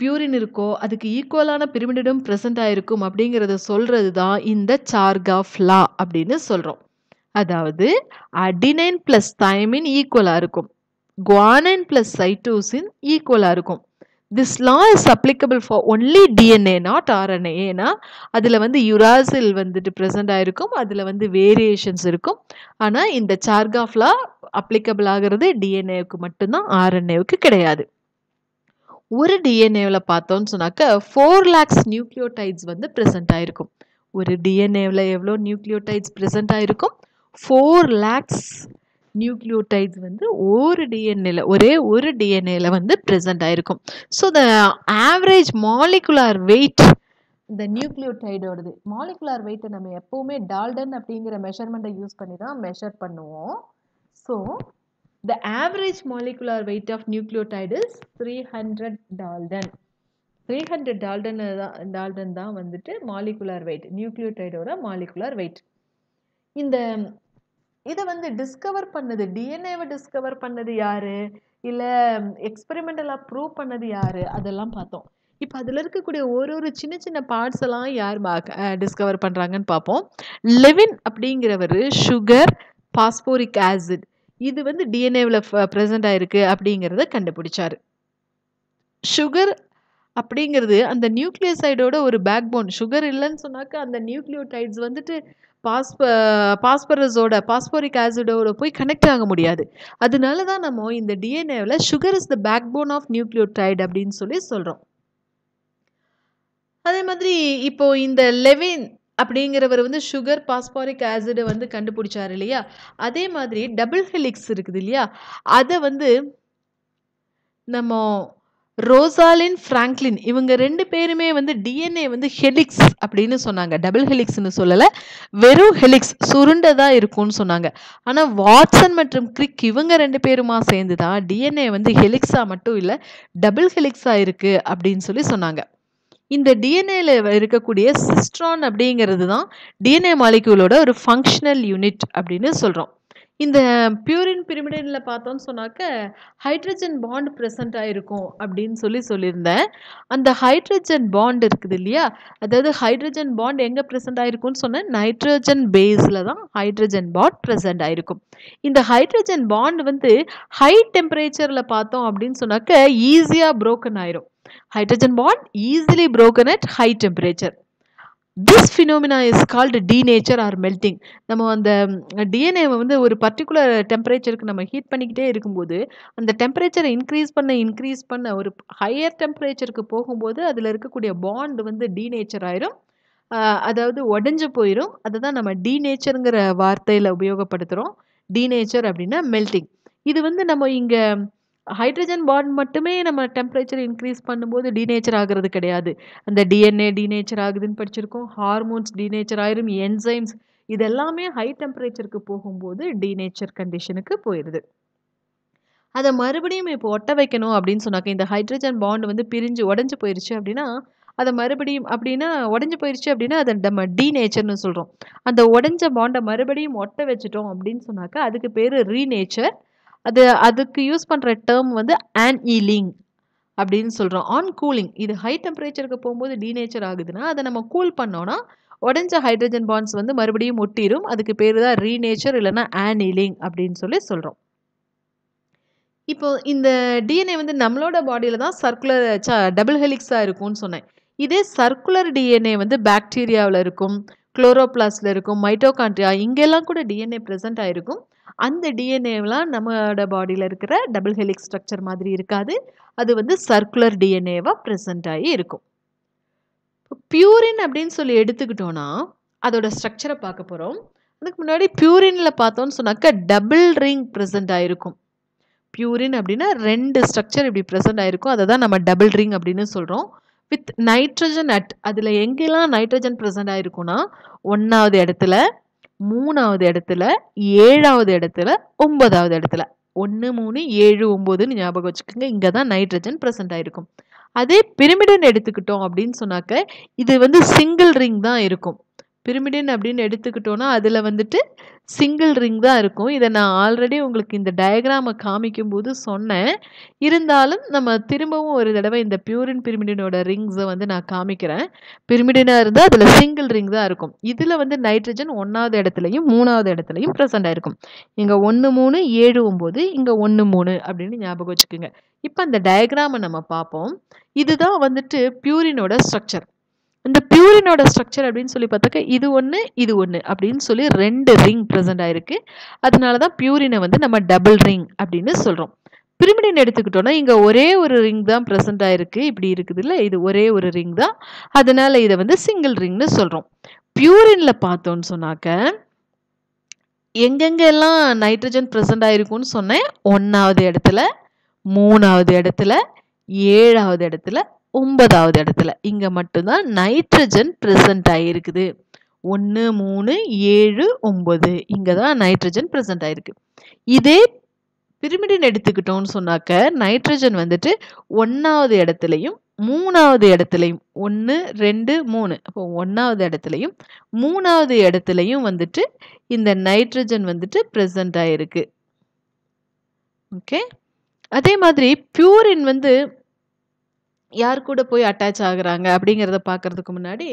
பியூரின் இருக்கோ அதுக்கு ஈக்குவலான பிரிமிடிடும் ப்ரெசென்ட் ஆகிருக்கும் அப்படிங்கிறத சொல்கிறது தான் இந்த சார்கா லா அப்படின்னு சொல்கிறோம் அதாவது அடினைன் ப்ளஸ் தயமின் ஈக்குவலாக இருக்கும் குவானைன் ப்ளஸ் சைட்டோசின் ஈக்குவலாக இருக்கும் this law is applicable for only DNA not RNA ஏன்னா அதில் வந்து யுராசில் வந்துட்டு ப்ரெசென்ட் ஆகிருக்கும் அதில் வந்து வேரியேஷன்ஸ் இருக்கும் ஆனால் இந்த சார்காஃப் லா அப்ளிகபிள் ஆகிறது டிஎன்ஏவுக்கு மட்டும்தான் ஆர்என்ஏவுக்கு கிடையாது ஒரு டிஎன்ஏவில் பார்த்தோம்னு சொன்னாக்க ஃபோர் லேக்ஸ் நியூக்ளியோடைட்ஸ் வந்து ப்ரெசென்ட் ஆகிருக்கும் ஒரு டிஎன்ஏவில் எவ்வளோ நியூக்ளியோடைட்ஸ் ப்ரெசென்ட் ஆகிருக்கும் ஃபோர் லேக்ஸ் நியூக்ளியோடைட்ஸ் வந்து ஒரு டிஎன்ஏல ஒரே ஒரு டிஎன்ஏல வந்து ப்ரெசென்ட் ஆயிருக்கும் so the average molecular weight இந்த நியூக்ளியோடைடோடது மாலிகுலார் வெயிட்டை நம்ம எப்போவுமே டால்டன் அப்படிங்கிற மெஷர்மெண்ட்டை யூஸ் பண்ணி தான் மெஷர் பண்ணுவோம் so the average molecular weight of nucleotide is three hundred dalton three hundred dalton தான் டால்டன் தான் வந்துட்டு மாலிகுலார் வெயிட் நியூக்ளியோடைடோட மாலிகுலார் வெயிட் இந்த இதை வந்து டிஸ்கவர் பண்ணது டிஎன்ஏவை டிஸ்கவர் பண்ணது யாரு இல்லை எக்ஸ்பெரிமெண்டலாக ப்ரூவ் பண்ணது யார் அதெல்லாம் பார்த்தோம் இப்போ அதில் இருக்கக்கூடிய ஒரு ஒரு சின்ன சின்ன பார்ட்ஸ் எல்லாம் யார் டிஸ்கவர் பண்ணுறாங்கன்னு பார்ப்போம் லெவின் அப்படிங்கிறவர் சுகர் பாஸ்போரிக் ஆசிட் இது வந்து டிஎன்ஏவில் ப்ரெசென்ட் ஆகிருக்கு அப்படிங்கிறத கண்டுபிடிச்சார் சுகர் அப்படிங்கிறது அந்த நியூக்ளியோசைடோட ஒரு பேக் போன் சுகர் இல்லைன்னு சொன்னாக்க அந்த நியூக்ளியோடைட்ஸ் வந்துட்டு பாஸ்ப பாஸ்பரஸோட பாஸ்போரிக் ஆசிடோட போய் கனெக்ட் ஆக முடியாது அதனால தான் நம்ம இந்த டிஎன்ஏவில் sugar is the backbone of nucleotide அப்படின்னு சொல்லி சொல்கிறோம் அதே மாதிரி இப்போது இந்த லெவின் அப்படிங்கிறவர் வந்து சுகர் பாஸ்பாரிக் ஆசிடை வந்து கண்டுபிடிச்சார் இல்லையா அதே மாதிரி டபுள் ஹெலிக்ஸ் இருக்குது இல்லையா அதை வந்து நம்ம ரோசாலின் ஃப்ராங்க்லின் இவங்க ரெண்டு பேருமே வந்து டிஎன்ஏ வந்து ஹெலிக்ஸ் அப்படின்னு சொன்னாங்க டபுள் ஹெலிக்ஸ்னு சொல்லலை வெறும் ஹெலிக்ஸ் சுருண்டதாக இருக்கும்னு சொன்னாங்க ஆனால் வாட்சன் மற்றும் கிரிக் இவங்க ரெண்டு பேருமா சேர்ந்து தான் டிஎன்ஏ வந்து ஹெலிக்ஸாக மட்டும் இல்லை டபுள் ஹெலிக்ஸாக இருக்குது அப்படின்னு சொல்லி சொன்னாங்க இந்த டிஎன்ஏல இருக்கக்கூடிய சிஸ்ட்ரான் அப்படிங்கிறது தான் டிஎன்ஏ மாலிக்யூலோட ஒரு ஃபங்க்ஷனல் யூனிட் அப்படின்னு சொல்கிறோம் இந்த பியூரின் பிரிமிடனில் பார்த்தோன்னு சொன்னாக்க ஹைட்ரஜன் பாண்ட் ப்ரெசண்ட் ஆகிருக்கும் அப்படின்னு சொல்லி சொல்லியிருந்தேன் அந்த ஹைட்ரஜன் பாண்ட் இருக்குது இல்லையா அதாவது ஹைட்ரஜன் பாண்ட் எங்கே ப்ரெசண்ட் ஆகிருக்கும்னு சொன்னேன் நைட்ரஜன் பேஸில் தான் ஹைட்ரஜன் பாண்ட் ப்ரெசென்ட் ஆகிருக்கும் இந்த ஹைட்ரஜன் பாண்ட் வந்து ஹை டெம்பரேச்சரில் பார்த்தோம் அப்படின்னு சொன்னாக்க ஈஸியாக புரோக்கன் ஆயிரும் hydrogen bond easily broken at high temperature this phenomena is called denature or melting நம்ம அந்த டிஎன்ஏவை வந்து ஒரு பர்டிகுலர் டெம்பரேச்சருக்கு நம்ம ஹீட் பண்ணிக்கிட்டே இருக்கும்போது அந்த டெம்பரேச்சரை இன்க்ரீஸ் பண்ண இன்க்ரீஸ் பண்ண ஒரு ஹையர் டெம்பரேச்சருக்கு போகும்போது அதில் இருக்கக்கூடிய பாண்ட் வந்து டீநேச்சர் ஆயிரும் அதாவது உடஞ்சி போயிடும் அதை தான் நம்ம டீநேச்சருங்கிற வார்த்தையில் உபயோகப்படுத்துகிறோம் டீநேச்சர் அப்படின்னா மெல்டிங் இது வந்து நம்ம இங்கே ஹைட்ரஜன் பாண்ட் மட்டுமே நம்ம டெம்பரேச்சர் இன்க்ரீஸ் பண்ணும்போது டீநேச்சர் ஆகிறது கிடையாது அந்த டிஎன்ஏ டீநேச்சர் ஆகுதுன்னு படிச்சிருக்கோம் ஹார்மோன்ஸ் டீநேச்சர் ஆயிரும் என்சைம்ஸ் இதெல்லாமே ஹை டெம்பரேச்சருக்கு போகும்போது டீநேச்சர் கண்டிஷனுக்கு போயிடுது அதை மறுபடியும் இப்போ ஒட்ட வைக்கணும் அப்படின்னு சொன்னாக்க இந்த ஹைட்ரஜன் பாண்ட் வந்து பிரிஞ்சு உடஞ்சி போயிடுச்சு அப்படின்னா அதை மறுபடியும் அப்படின்னா உடஞ்சி போயிடுச்சு அப்படின்னா அதை நம்ம டீநேச்சர்னு சொல்கிறோம் அந்த உடஞ்ச பாண்டை மறுபடியும் ஒட்ட வச்சிட்டோம் அப்படின்னு சொன்னாக்கா அதுக்கு பேர் ரீநேச்சர் அது அதுக்கு யூஸ் பண்ணுற டேர்ம் வந்து ஆன் ஈலிங் அப்படின்னு சொல்கிறோம் ஆன் கூலிங் இது ஹை டெம்பரேச்சருக்கு போகும்போது டீநேச்சர் ஆகுதுன்னா அதை நம்ம கூல் பண்ணோன்னா உடஞ்ச ஹைட்ரஜன் பாண்ட்ஸ் வந்து மறுபடியும் ஒட்டிடும் அதுக்கு பேர் தான் ரீநேச்சர் இல்லைன்னா ஆனிலிங் அப்படின்னு சொல்லி சொல்கிறோம் இப்போ இந்த டிஎன்ஏ வந்து நம்மளோட பாடியில் தான் சர்க்குலர் டபுள் ஹெலிக்ஸாக இருக்கும்னு சொன்னேன் இதே சர்க்குலர் டிஎன்ஏ வந்து பாக்டீரியாவில் இருக்கும் குளோரோப்ளாஸில் இருக்கும் மைட்டோகான்ட்ரியா இங்கெல்லாம் கூட டிஎன்ஏ ப்ரெசென்ட் ஆகிருக்கும் அந்த டிஎன்ஏவெலாம் நம்மளோட பாடியில் இருக்கிற டபுள் ஹெலிக் ஸ்ட்ரக்சர் மாதிரி இருக்காது அது வந்து சர்க்குலர் டிஎன்ஏவாக ப்ரெசென்ட் ஆகி இருக்கும் பியூரின் அப்படின்னு சொல்லி எடுத்துக்கிட்டோன்னா அதோட ஸ்ட்ரக்சரை பார்க்க போகிறோம் அதுக்கு முன்னாடி பியூரின்ல பார்த்தோன்னு சொன்னாக்கா டபுள் ரிங் ப்ரெசென்ட் ஆகிருக்கும் பியூரின் அப்படின்னா ரெண்டு ஸ்ட்ரக்சர் இப்படி ப்ரெசென்ட் ஆகிருக்கும் அதை தான் நம்ம டபுள் ரிங் அப்படின்னு சொல்கிறோம் வித் நைட்ரஜன் அட் அதில் எங்கெல்லாம் நைட்ரஜன் ப்ரெசென்ட் ஆகிருக்குன்னா ஒன்றாவது இடத்துல மூணாவது இடத்துல ஏழாவது இடத்துல ஒன்பதாவது இடத்துல ஒன்று மூணு ஏழு ஒம்போதுன்னு ஞாபகம் வச்சுக்கோங்க இங்கே தான் நைட்ரஜன் ப்ரெசென்ட் ஆகிருக்கும் அதே பிரமிடன் எடுத்துக்கிட்டோம் அப்படின்னு சொன்னாக்க இது வந்து சிங்கிள் ரிங் தான் இருக்கும் பிரிமிடின் அப்படின்னு எடுத்துக்கிட்டோன்னா அதில் வந்துட்டு சிங்கிள் ரிங் தான் இருக்கும் இதை நான் ஆல்ரெடி உங்களுக்கு இந்த டயக்ராமை காமிக்கும்போது சொன்னேன் இருந்தாலும் நம்ம திரும்பவும் ஒரு தடவை இந்த பியூரின் பிரிமிடினோட ரிங்ஸை வந்து நான் காமிக்கிறேன் பிரிமிடினாக இருந்தால் அதில் சிங்கிள் ரிங் தான் இருக்கும் இதில் வந்து நைட்ரஜன் ஒன்றாவது இடத்துலையும் மூணாவது இடத்துலையும் ப்ரெசென்ட் இருக்கும் இங்கே ஒன்று மூணு ஏழு ஒம்பது இங்கே ஒன்று மூணு அப்படின்னு ஞாபகம் வச்சுக்கோங்க இப்போ அந்த டயக்ராமை நம்ம பார்ப்போம் இதுதான் வந்துட்டு பியூரினோட ஸ்ட்ரக்சர் இந்த பியூரினோட ஸ்ட்ரக்சர் அப்படின்னு சொல்லி பார்த்தாக்க இது ஒன்று இது ஒன்று அப்படின்னு சொல்லி ரெண்டு ரிங் ப்ரெசென்ட் ஆயிருக்கு அதனால தான் பியூரினை வந்து நம்ம டபுள் ரிங் அப்படின்னு சொல்கிறோம் பிரிமிடின் எடுத்துக்கிட்டோன்னா இங்கே ஒரே ஒரு ரிங் தான் ப்ரெசென்ட் ஆயிருக்கு இப்படி இருக்குது இல்லை இது ஒரே ஒரு ரிங் தான் அதனால இதை வந்து சிங்கிள் ரிங்னு சொல்கிறோம் பியூரின்ல பார்த்தோன்னு சொன்னாக்க எங்கெங்கெல்லாம் நைட்ரஜன் ப்ரெசென்ட் ஆயிருக்கும்னு சொன்னேன் ஒன்றாவது இடத்துல மூணாவது இடத்துல ஏழாவது இடத்துல ஒன்பதாவது இடத்துல இங்கே மட்டும்தான் நைட்ரஜன் ப்ரெசண்ட் ஆகிருக்குது ஒன்று மூணு ஏழு ஒம்பது இங்கே தான் நைட்ரஜன் ப்ரெசண்ட் ஆகிருக்கு இதே பிரிமிடின் எடுத்துக்கிட்டோம்னு சொன்னாக்க நைட்ரஜன் வந்துட்டு ஒன்றாவது இடத்துலையும் மூணாவது இடத்துலையும் ஒன்று ரெண்டு மூணு அப்போ ஒன்றாவது இடத்துலையும் மூணாவது இடத்துலையும் வந்துட்டு இந்த நைட்ரஜன் வந்துட்டு ப்ரெசண்ட் ஆகிருக்கு ஓகே அதே மாதிரி பியூரின் வந்து யார் கூட போய் அட்டாச் ஆகுறாங்க அப்படிங்கிறத பார்க்கறதுக்கு முன்னாடி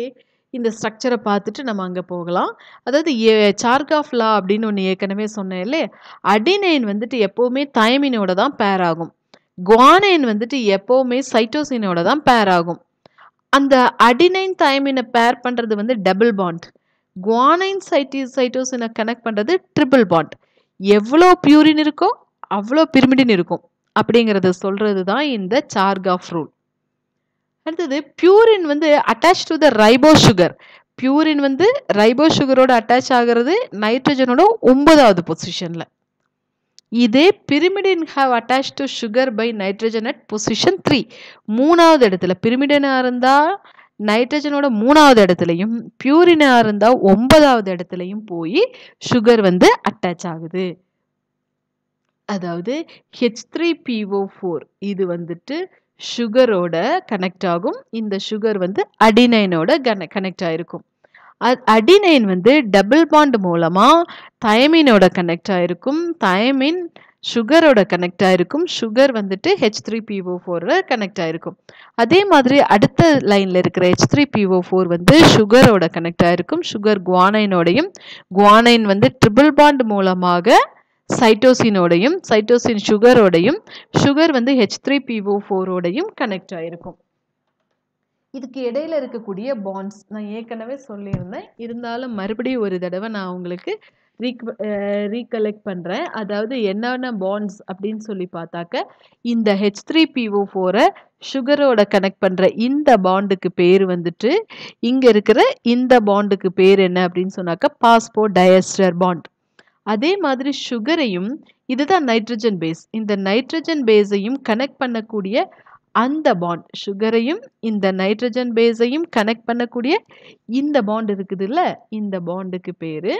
இந்த ஸ்ட்ரக்சரை பார்த்துட்டு நம்ம அங்கே போகலாம் அதாவது சார்காஃப் லா அப்படின்னு ஒன்று ஏற்கனவே சொன்னேன் இல்லையே அடினைன் வந்துட்டு எப்போவுமே தயமினோட தான் பேர் ஆகும் குவானைன் வந்துட்டு எப்போவுமே சைட்டோசினோட தான் பேர் ஆகும் அந்த அடினைன் தயமினை பேர் பண்ணுறது வந்து டபுள் பாண்ட் குவானைன் சைட்டி சைட்டோசினை கனெக்ட் பண்ணுறது ட்ரிபிள் பாண்ட் எவ்வளோ பியூரின் இருக்கோ அவ்வளோ பிரிமிடின் இருக்கும் அப்படிங்கிறத சொல்கிறது தான் இந்த சார்காஃப் ரூல் அடுத்தது பியூரின் வந்து attach to the ribo sugar purine வந்து ரைபோ சுகரோடு அட்டாச் ஆகிறது நைட்ரஜனோட ஒன்பதாவது பொசிஷனில் இதே pyrimidine have attach to sugar by nitrogen at position three மூணாவது இடத்துல பிரிமிடனாக இருந்தால் நைட்ரஜனோட மூணாவது இடத்துலையும் பியூரினாக இருந்தால் ஒன்பதாவது இடத்துலையும் போய் சுகர் வந்து அட்டாச் ஆகுது அதாவது ஹெச் த்ரீ பிஓ ஃபோர் இது வந்துட்டு சுகரோட கனெக்ட் ஆகும் இந்த சுகர் வந்து அடினைனோட கனெக்ட் ஆகிருக்கும் அடினைன் வந்து டபுள் பாண்ட் மூலமாக தயமினோட கனெக்ட் ஆகிருக்கும் தயமின் சுகரோட கனெக்ட் ஆகிருக்கும் சுகர் வந்துட்டு ஹெச் த்ரீ பிஓ ஃபோரில் கனெக்ட் ஆகிருக்கும் அதே மாதிரி அடுத்த லைனில் இருக்கிற ஹெச் த்ரீ பிஓ ஃபோர் வந்து சுகரோட கனெக்ட் ஆகிருக்கும் சுகர் குவானைனோடையும் குவானைன் வந்து ட்ரிபிள் பாண்ட் மூலமாக சைட்டோசினோடையும் சைட்டோசின் சுகரோடையும் சுகர் வந்து ஹெச் த்ரீ பிஓ ஃபோரோடையும் கனெக்ட் ஆகிருக்கும் இதுக்கு இடையில் இருக்கக்கூடிய பாண்ட்ஸ் நான் ஏற்கனவே சொல்லியிருந்தேன் இருந்தாலும் மறுபடியும் ஒரு தடவை நான் உங்களுக்கு ரீக் ரீகலெக்ட் பண்ணுறேன் அதாவது என்னென்ன பாண்ட்ஸ் அப்படின்னு சொல்லி பார்த்தாக்க இந்த ஹெச் த்ரீ பிஓ ஃபோரை சுகரோட கனெக்ட் பண்ணுற இந்த பாண்டுக்கு பேர் வந்துட்டு இங்கே இருக்கிற இந்த பாண்டுக்கு பேர் என்ன அப்படின்னு சொன்னாக்கா பாஸ்போர்ட் டயஸ்டர் பாண்ட் அதே மாதிரி சுகரையும் இதுதான் நைட்ரஜன் பேஸ் இந்த நைட்ரஜன் பேஸையும் கனெக்ட் பண்ணக்கூடிய அந்த பாண்ட் சுகரையும் இந்த நைட்ரஜன் பேஸையும் கனெக்ட் பண்ணக்கூடிய இந்த பாண்ட் இருக்குதுல்ல இந்த பாண்டுக்கு பேர்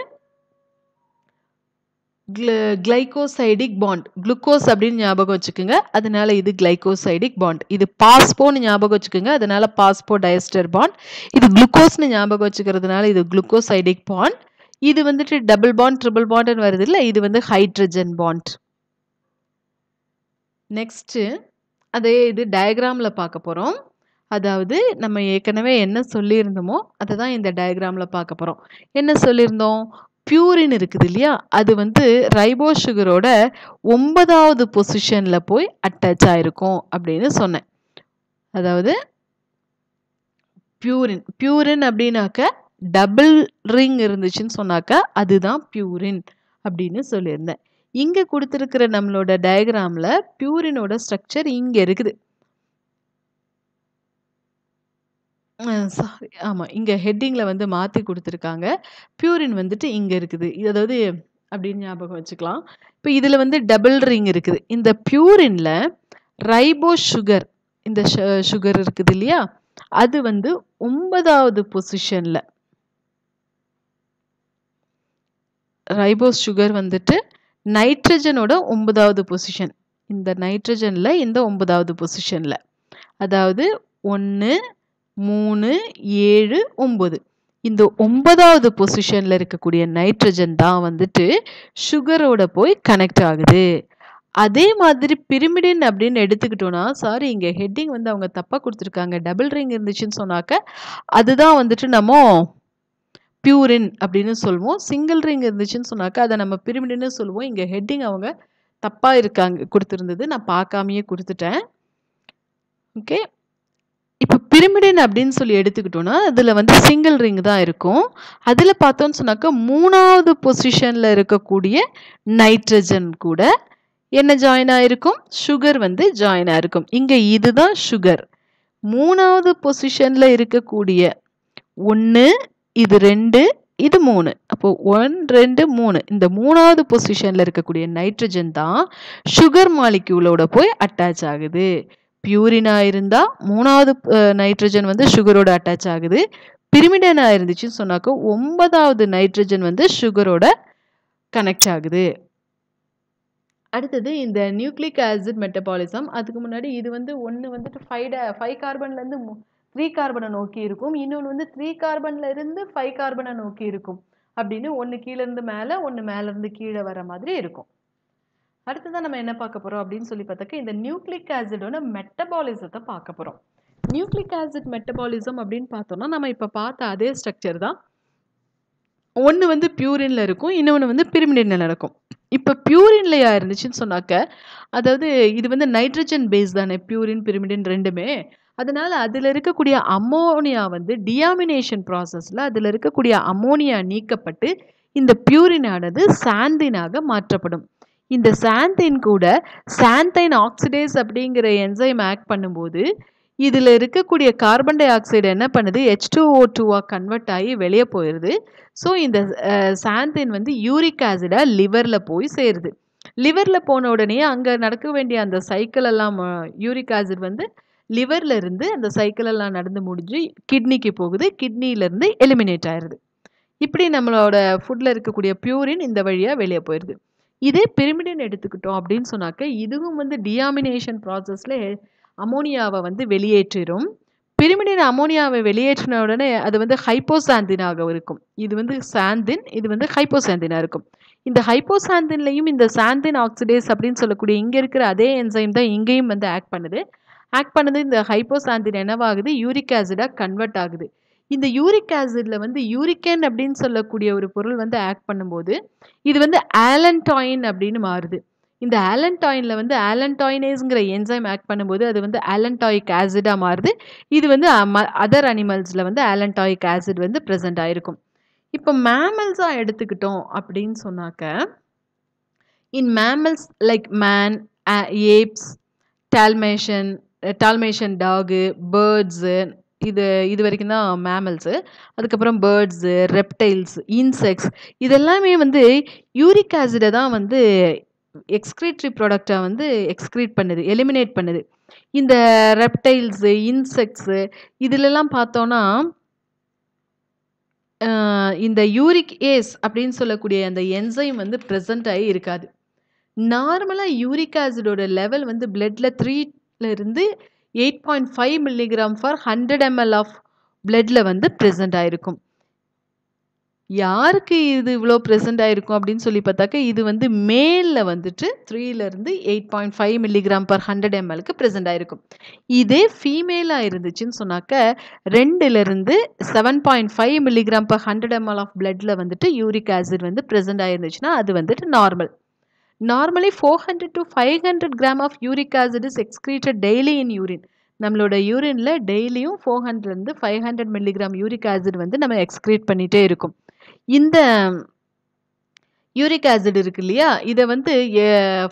கிளைகோசைடிக் பாண்ட் குளுக்கோஸ் அப்படின்னு ஞாபகம் வச்சுக்கோங்க அதனால இது கிளைகோசைடிக் பாண்ட் இது பாஸ்போன்னு ஞாபகம் வச்சுக்கோங்க அதனால பாஸ்போ டயஸ்டர் பாண்ட் இது குளுக்கோஸ்னு ஞாபகம் வச்சுக்கிறதுனால இது குளுக்கோசைடிக் பாண்ட் இது வந்துட்டு டபுள் பாண்ட் ட்ரிபிள் பாண்ட் வருது இல்லை இது வந்து ஹைட்ரஜன் பாண்ட் நெக்ஸ்ட்டு அதே இது டயக்ராமில் பார்க்க போகிறோம் அதாவது நம்ம ஏற்கனவே என்ன சொல்லியிருந்தோமோ அதை தான் இந்த டயக்ராமில் பார்க்க போகிறோம் என்ன சொல்லியிருந்தோம் பியூரின் இருக்குது இல்லையா அது வந்து ரைபோ சுகரோட ஒன்பதாவது பொசிஷனில் போய் அட்டாச் ஆகிருக்கும் அப்படின்னு சொன்னேன் அதாவது பியூரின் பியூரின் அப்படின்னாக்க டபுள் ரிங் இருந்துச்சுன்னு சொன்னாக்கா அதுதான் பியூரின் அப்படின்னு சொல்லியிருந்தேன் இங்கே கொடுத்துருக்கிற நம்மளோட டயக்ராமில் பியூரினோட ஸ்ட்ரக்சர் இங்கே இருக்குது சாரி ஆமாம் இங்கே ஹெட்டிங்கில் வந்து மாற்றி கொடுத்துருக்காங்க பியூரின் வந்துட்டு இங்கே இருக்குது அதாவது அப்படின்னு ஞாபகம் வச்சுக்கலாம் இப்போ இதில் வந்து டபுள் ரிங் இருக்குது இந்த பியூரினில் ரைபோ சுகர் இந்த சுகர் இருக்குது இல்லையா அது வந்து ஒன்பதாவது பொசிஷனில் ரைபோஸ் சுகர் வந்துட்டு நைட்ரஜனோட ஒன்பதாவது பொசிஷன் இந்த நைட்ரஜனில் இந்த ஒன்பதாவது பொசிஷனில் அதாவது ஒன்று மூணு ஏழு ஒம்பது இந்த ஒன்பதாவது பொசிஷனில் இருக்கக்கூடிய நைட்ரஜன் தான் வந்துட்டு சுகரோட போய் கனெக்ட் ஆகுது அதே மாதிரி பிரிமிடின் அப்படின்னு எடுத்துக்கிட்டோன்னா சாரி இங்கே ஹெட்டிங் வந்து அவங்க தப்பாக கொடுத்துருக்காங்க டபுள் ரிங் இருந்துச்சுன்னு சொன்னாக்க அதுதான் வந்துட்டு நம்ம பியூரின் அப்படின்னு சொல்லுவோம் சிங்கிள் ரிங் இருந்துச்சுன்னு சொன்னாக்கா அதை நம்ம பிரிமிடுன்னு சொல்லுவோம் இங்கே ஹெட்டிங் அவங்க தப்பாக இருக்காங்க கொடுத்துருந்தது நான் பார்க்காமையே கொடுத்துட்டேன் ஓகே இப்போ பிரிமிடின் அப்படின்னு சொல்லி எடுத்துக்கிட்டோன்னா அதில் வந்து சிங்கிள் ரிங் தான் இருக்கும் அதில் பார்த்தோன்னு சொன்னாக்கா மூணாவது பொசிஷனில் இருக்கக்கூடிய நைட்ரஜன் கூட என்ன ஜாயின் ஆகிருக்கும் சுகர் வந்து ஜாயின் ஆகிருக்கும் இங்கே இதுதான் சுகர் மூணாவது பொசிஷனில் இருக்கக்கூடிய ஒன்று இது ரெண்டு இது மூணு அப்போ ஒன் ரெண்டு மூணு இந்த மூணாவது பொசிஷனில் இருக்கக்கூடிய நைட்ரஜன் தான் சுகர் மாலிக்யூலோட போய் அட்டாச் ஆகுது பியூரினா இருந்தால் மூணாவது நைட்ரஜன் வந்து சுகரோட அட்டாச் ஆகுது பிரிமிடனா இருந்துச்சுன்னு சொன்னாக்கா ஒன்பதாவது நைட்ரஜன் வந்து சுகரோட கனெக்ட் ஆகுது அடுத்தது இந்த நியூக்ளிக் ஆசிட் மெட்டபாலிசம் அதுக்கு முன்னாடி இது வந்து ஒன்று வந்துட்டு ஃபைவ் ஃபைவ் கார்பன்லேருந்து த்ரீ கார்பனை நோக்கி இருக்கும் இன்னொன்று வந்து த்ரீ கார்பன்ல இருந்து ஃபைவ் கார்பனை நோக்கி இருக்கும் அப்படின்னு ஒன்று கீழேருந்து மேலே ஒன்று மேலேருந்து கீழே வர மாதிரி இருக்கும் அடுத்ததான் நம்ம என்ன பார்க்க போகிறோம் அப்படின்னு சொல்லி பார்த்தாக்க இந்த நியூக்ளிக் ஆசிடோட மெட்டபாலிசத்தை பார்க்க போகிறோம் நியூக்ளிக் ஆசிட் மெட்டபாலிசம் அப்படின்னு பார்த்தோம்னா நம்ம இப்போ பார்த்த அதே ஸ்ட்ரக்சர் தான் ஒன்று வந்து பியூரின்ல இருக்கும் இன்னொன்று வந்து பிரிமிடின்ல நடக்கும் இப்போ பியூரின்லையா இருந்துச்சுன்னு சொன்னாக்க அதாவது இது வந்து நைட்ரஜன் பேஸ் தானே பியூரின் பிரிமிடின் ரெண்டுமே அதனால் அதில் இருக்கக்கூடிய அம்மோனியா வந்து டியாமினேஷன் ப்ராசஸில் அதில் இருக்கக்கூடிய அம்மோனியா நீக்கப்பட்டு இந்த பியூரினானது சாந்தினாக மாற்றப்படும் இந்த சாந்தின் கூட சாந்தைன் ஆக்சிடேஸ் அப்படிங்கிற என்சைம் ஆக்ட் பண்ணும்போது இதில் இருக்கக்கூடிய கார்பன் டை ஆக்சைடு என்ன பண்ணுது ஹெச் டூ ஓ டூவாக கன்வெர்ட் ஆகி வெளியே போயிடுது ஸோ இந்த சாந்தின் வந்து யூரிக் ஆசிடாக லிவரில் போய் சேருது லிவரில் போன உடனே அங்கே நடக்க வேண்டிய அந்த சைக்கிள் எல்லாம் யூரிக் ஆசிட் வந்து இருந்து அந்த சைக்கிளெல்லாம் நடந்து முடிஞ்சு கிட்னிக்கு போகுது கிட்னியிலேருந்து எலிமினேட் ஆயிடுது இப்படி நம்மளோட ஃபுட்டில் இருக்கக்கூடிய பியூரின் இந்த வழியாக வெளியே போயிடுது இதே பிரிமிடின் எடுத்துக்கிட்டோம் அப்படின்னு சொன்னாக்க இதுவும் வந்து டியாமினேஷன் ப்ராசஸில் அமோனியாவை வந்து வெளியேற்றிடும் பிரிமிடின் அமோனியாவை வெளியேற்றின உடனே அது வந்து ஹைப்போசாந்தினாக இருக்கும் இது வந்து சாந்தின் இது வந்து ஹைப்போசாந்தினாக இருக்கும் இந்த ஹைப்போசாந்தின்லையும் இந்த சாந்தின் ஆக்சிடேஸ் அப்படின்னு சொல்லக்கூடிய இங்கே இருக்கிற அதே என்சைம் தான் இங்கேயும் வந்து ஆக்ட் பண்ணுது ஆக்ட் பண்ணது இந்த ஹைப்போசாந்தின் என்னவாகுது யூரிக் ஆசிடாக கன்வெர்ட் ஆகுது இந்த யூரிக் ஆசிடில் வந்து யூரிக்கன் அப்படின்னு சொல்லக்கூடிய ஒரு பொருள் வந்து ஆக்ட் பண்ணும்போது இது வந்து ஆலன்டாயின் அப்படின்னு மாறுது இந்த ஆலன்டாயினில் வந்து ஆலன்டாயினேஸ்ங்கிற என்சைம் ஆக்ட் பண்ணும்போது அது வந்து ஆலன்டாயிக் ஆசிடாக மாறுது இது வந்து அதர் அனிமல்ஸில் வந்து ஆலன்டாயிக் ஆசிட் வந்து ப்ரெசென்ட் ஆகிருக்கும் இப்போ மேமல்ஸாக எடுத்துக்கிட்டோம் அப்படின்னு சொன்னாக்க in mammals like man apes Dalmatian Dalmatian dog birds இது இது வரைக்கும் தான் மேமல்ஸு அதுக்கப்புறம் பேர்ட்ஸு ரெப்டைல்ஸ் இன்செக்ட்ஸ் இதெல்லாமே வந்து யூரிக் ஆசிடை தான் வந்து எக்ஸ்க்ரீட்ரி ப்ராடக்டாக வந்து எக்ஸ்க்ரீட் பண்ணுது எலிமினேட் பண்ணுது இந்த ரெப்டைல்ஸு இன்செக்ட்ஸு இதிலெல்லாம் பார்த்தோன்னா இந்த யூரிக் ஏஸ் அப்படின்னு சொல்லக்கூடிய அந்த என்சைம் வந்து ப்ரெசண்ட் ஆகி இருக்காது நார்மலாக யூரிக் ஆசிடோட லெவல் வந்து பிளட்டில் த்ரீ இருந்து eight point five milligram for hundred ML of பிளட்டில் வந்து ப்ரெசென்ட் ஆகிருக்கும் யாருக்கு இது இவ்வளோ ப்ரெசென்ட் ஆகிருக்கும் அப்படின்னு சொல்லி பார்த்தாக்க இது வந்து மேலில் வந்துட்டு த்ரீலேருந்து eight point five milligram per hundred எம்எல்க்கு ப்ரெசென்ட் ஆகிருக்கும் இதே ஃபீமேலாக இருந்துச்சுன்னு சொன்னாக்க ரெண்டுலேருந்து seven point five milligram per hundred ML of பிளட்டில் வந்துட்டு யூரிக் ஆசிட் வந்து ப்ரெசென்ட் ஆகிருந்துச்சுன்னா அது வந்துட்டு normal normally four hundred to five hundred gram of uric acid is excreted daily in urine நம்மளோட யூரினில் டெய்லியும் ஃபோர் ஹண்ட்ரட்லேருந்து five hundred milligram uric acid வந்து நம்ம எக்ஸ்க்ரீட் பண்ணிகிட்டே இருக்கும் இந்த யூரிக் ஆசிட் இருக்கு இல்லையா இதை வந்து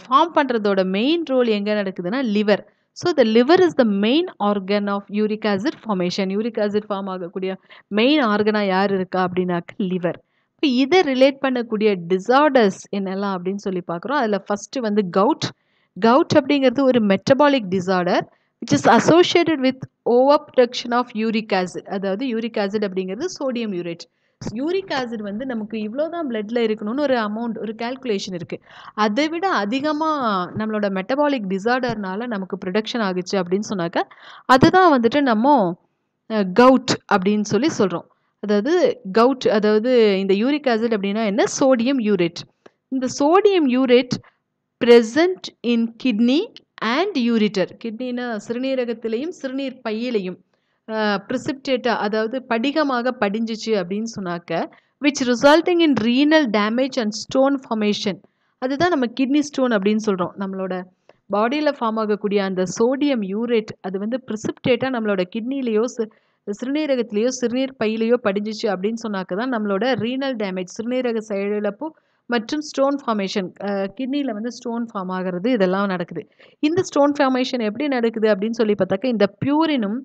ஃபார்ம் பண்ணுறதோட மெயின் ரோல் எங்கே நடக்குதுன்னா liver so the liver is the main organ of uric acid formation uric acid form ஆகக்கூடிய மெயின் ஆர்கனாக யார் இருக்கா அப்படின்னாக்க லிவர் இப்போ இதை ரிலேட் பண்ணக்கூடிய டிசார்டர்ஸ் என்னெல்லாம் அப்படின்னு சொல்லி பார்க்குறோம் அதில் ஃபஸ்ட்டு வந்து கவுட் கவுட் அப்படிங்கிறது ஒரு metabolic disorder which is associated with over production of uric acid அதாவது யூரிக் ஆசிட் அப்படிங்கிறது சோடியம் யூரேட் யூரிக் ஆசிட் வந்து நமக்கு இவ்வளோ தான் பிளட்டில் இருக்கணும்னு ஒரு அமௌண்ட் ஒரு கால்குலேஷன் இருக்குது அதை விட அதிகமாக நம்மளோட மெட்டபாலிக் டிசார்டர்னால நமக்கு ப்ரொடக்ஷன் ஆகுச்சு அப்படின்னு சொன்னாக்க அதுதான் வந்துட்டு நம்ம கவுட் அப்படின்னு சொல்லி சொல்கிறோம் அதாவது கவுட் அதாவது இந்த யூரிக் ஆசிட் அப்படின்னா என்ன சோடியம் யூரேட் இந்த sodium urate present in kidney and ureter கிட்னினா சிறுநீரகத்திலையும் சிறுநீர் பையிலையும் ப்ரிசிப்டேட்டா அதாவது படிகமாக படிஞ்சிச்சு அப்படின்னு சொன்னாக்க which resulting in renal damage and stone formation அதுதான் நம்ம கிட்னி ஸ்டோன் அப்படின்னு சொல்கிறோம் நம்மளோட பாடியில் ஃபார்ம் ஆகக்கூடிய அந்த சோடியம் யூரேட் அது வந்து ப்ரிசிப்டேட்டாக நம்மளோட கிட்னிலேயோ சிறுநீரகத்திலேயோ சிறுநீர் பையிலையோ படிஞ்சிச்சு அப்படின்னு சொன்னாக்க தான் நம்மளோட ரீனல் டேமேஜ் சிறுநீரக செயலிழப்பு மற்றும் ஸ்டோன் ஃபார்மேஷன் கிட்னியில் வந்து ஸ்டோன் ஃபார்ம் ஆகிறது இதெல்லாம் நடக்குது இந்த ஸ்டோன் ஃபார்மேஷன் எப்படி நடக்குது அப்படின்னு சொல்லி பார்த்தாக்க இந்த பியூரினும்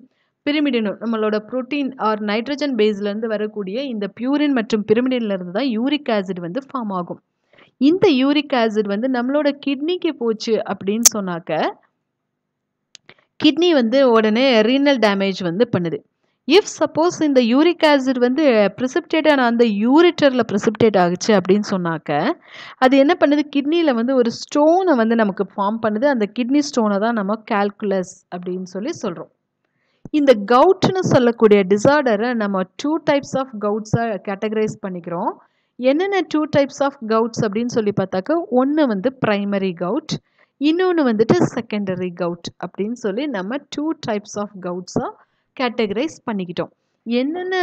பிரிமிடினும் நம்மளோட ப்ரோட்டீன் ஆர் நைட்ரஜன் பேஸ்லேருந்து வரக்கூடிய இந்த பியூரின் மற்றும் பிரிமிடின்லேருந்து தான் யூரிக் ஆசிட் வந்து ஃபார்ம் ஆகும் இந்த யூரிக் ஆசிட் வந்து நம்மளோட கிட்னிக்கு போச்சு அப்படின்னு சொன்னாக்க கிட்னி வந்து உடனே ரீனல் டேமேஜ் வந்து பண்ணுது இஃப் சப்போஸ் இந்த யூரிக் ஆசிட் வந்து ப்ரிசிப்டேட்டான அந்த யூரிட்டரில் ப்ரிசிப்டேட் ஆகுச்சு அப்படின்னு சொன்னாக்க அது என்ன பண்ணுது கிட்னியில் வந்து ஒரு ஸ்டோனை வந்து நமக்கு ஃபார்ம் பண்ணுது அந்த கிட்னி ஸ்டோனை தான் நம்ம கால்குலஸ் அப்படின்னு சொல்லி சொல்கிறோம் இந்த கவுட்னு சொல்லக்கூடிய டிசார்டரை நம்ம டூ டைப்ஸ் ஆஃப் கவுட்ஸை கேட்டகரைஸ் பண்ணிக்கிறோம் என்னென்ன டூ டைப்ஸ் ஆஃப் கவுட்ஸ் அப்படின்னு சொல்லி பார்த்தாக்க ஒன்று வந்து ப்ரைமரி கவுட் இன்னொன்று வந்துட்டு செகண்டரி கவுட் அப்படின்னு சொல்லி நம்ம டூ டைப்ஸ் ஆஃப் கவுட்ஸாக கேட்டகரைஸ் பண்ணிக்கிட்டோம் என்னென்ன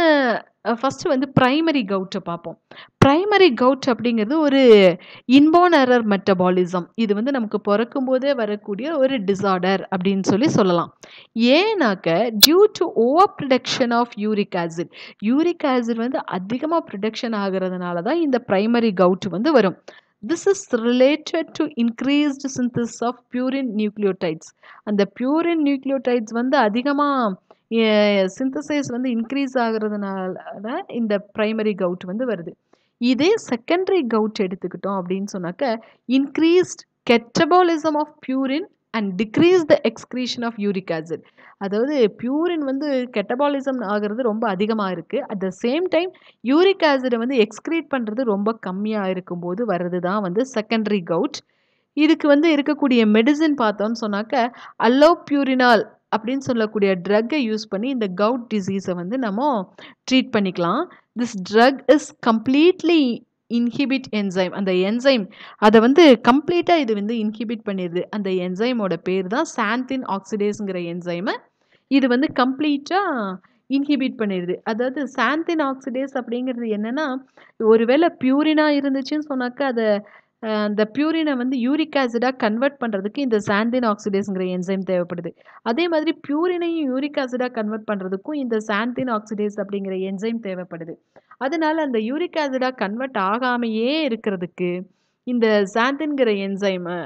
ஃபஸ்ட்டு வந்து ப்ரைமரி கவுட்டை பார்ப்போம் ப்ரைமரி கவுட் அப்படிங்கிறது ஒரு இன்போனரர் மெட்டபாலிசம் இது வந்து நமக்கு பிறக்கும் போதே வரக்கூடிய ஒரு டிசார்டர் அப்படின்னு சொல்லி சொல்லலாம் ஏன்னாக்க due to over production of uric acid uric acid வந்து அதிகமாக ப்ரொடக்ஷன் ஆகிறதுனால தான் இந்த ப்ரைமரி கவுட் வந்து வரும் this is related to increased synthesis of purine nucleotides அந்த பியூரின் நியூக்ளியோடைட்ஸ் வந்து அதிகமாக சிந்தசைஸ் வந்து இன்க்ரீஸ் ஆகிறதுனால இந்த ப்ரைமரி கவுட் வந்து வருது இதே செகண்டரி கவுட் எடுத்துக்கிட்டோம் அப்படின்னு சொன்னாக்க increased catabolism of purine and decrease the excretion of uric acid அதாவது பியூரின் வந்து கெட்டபாலிசம் ஆகிறது ரொம்ப அதிகமாக இருக்குது at the same time uric ஆசிடை வந்து எக்ஸ்க்ரீட் பண்ணுறது ரொம்ப கம்மியாக இருக்கும்போது வர்றது தான் வந்து செகண்டரி கவுட் இதுக்கு வந்து இருக்கக்கூடிய மெடிசின் பார்த்தோம்னு சொன்னாக்க அல்லோ பியூரினால் அப்படின்னு சொல்லக்கூடிய ட்ரக்கை யூஸ் பண்ணி இந்த கவுட் டிசீஸை வந்து நம்ம ட்ரீட் பண்ணிக்கலாம் this drug is completely inhibit enzyme அந்த என்சைம் அதை வந்து கம்ப்ளீட்டாக இது வந்து இன்ஹிபிட் பண்ணிடுது அந்த என்சைமோட பேர் தான் சாந்தின் ஆக்சிடேஸ்ங்கிற என்சைமை இது வந்து கம்ப்ளீட்டாக இன்ஹிபிட் பண்ணிடுது அதாவது சாந்தின் ஆக்சிடேஸ் அப்படிங்கிறது என்னென்னா ஒருவேளை பியூரினாக இருந்துச்சுன்னு சொன்னாக்கா அதை அந்த பியூரினை வந்து யூரிக் ஆசிடாக கன்வெர்ட் பண்ணுறதுக்கு இந்த சாந்தின் ஆக்சிடேஸுங்கிற என்சைம் தேவைப்படுது அதே மாதிரி பியூரினையும் யூரிக் ஆசிடாக கன்வெர்ட் பண்ணுறதுக்கும் இந்த சாந்தின் ஆக்சிடேஸ் அப்படிங்கிற என்சைம் தேவைப்படுது அதனால் அந்த யூரிக் ஆசிடாக கன்வெர்ட் ஆகாமையே இருக்கிறதுக்கு இந்த சாந்தின்கிற என்சைமை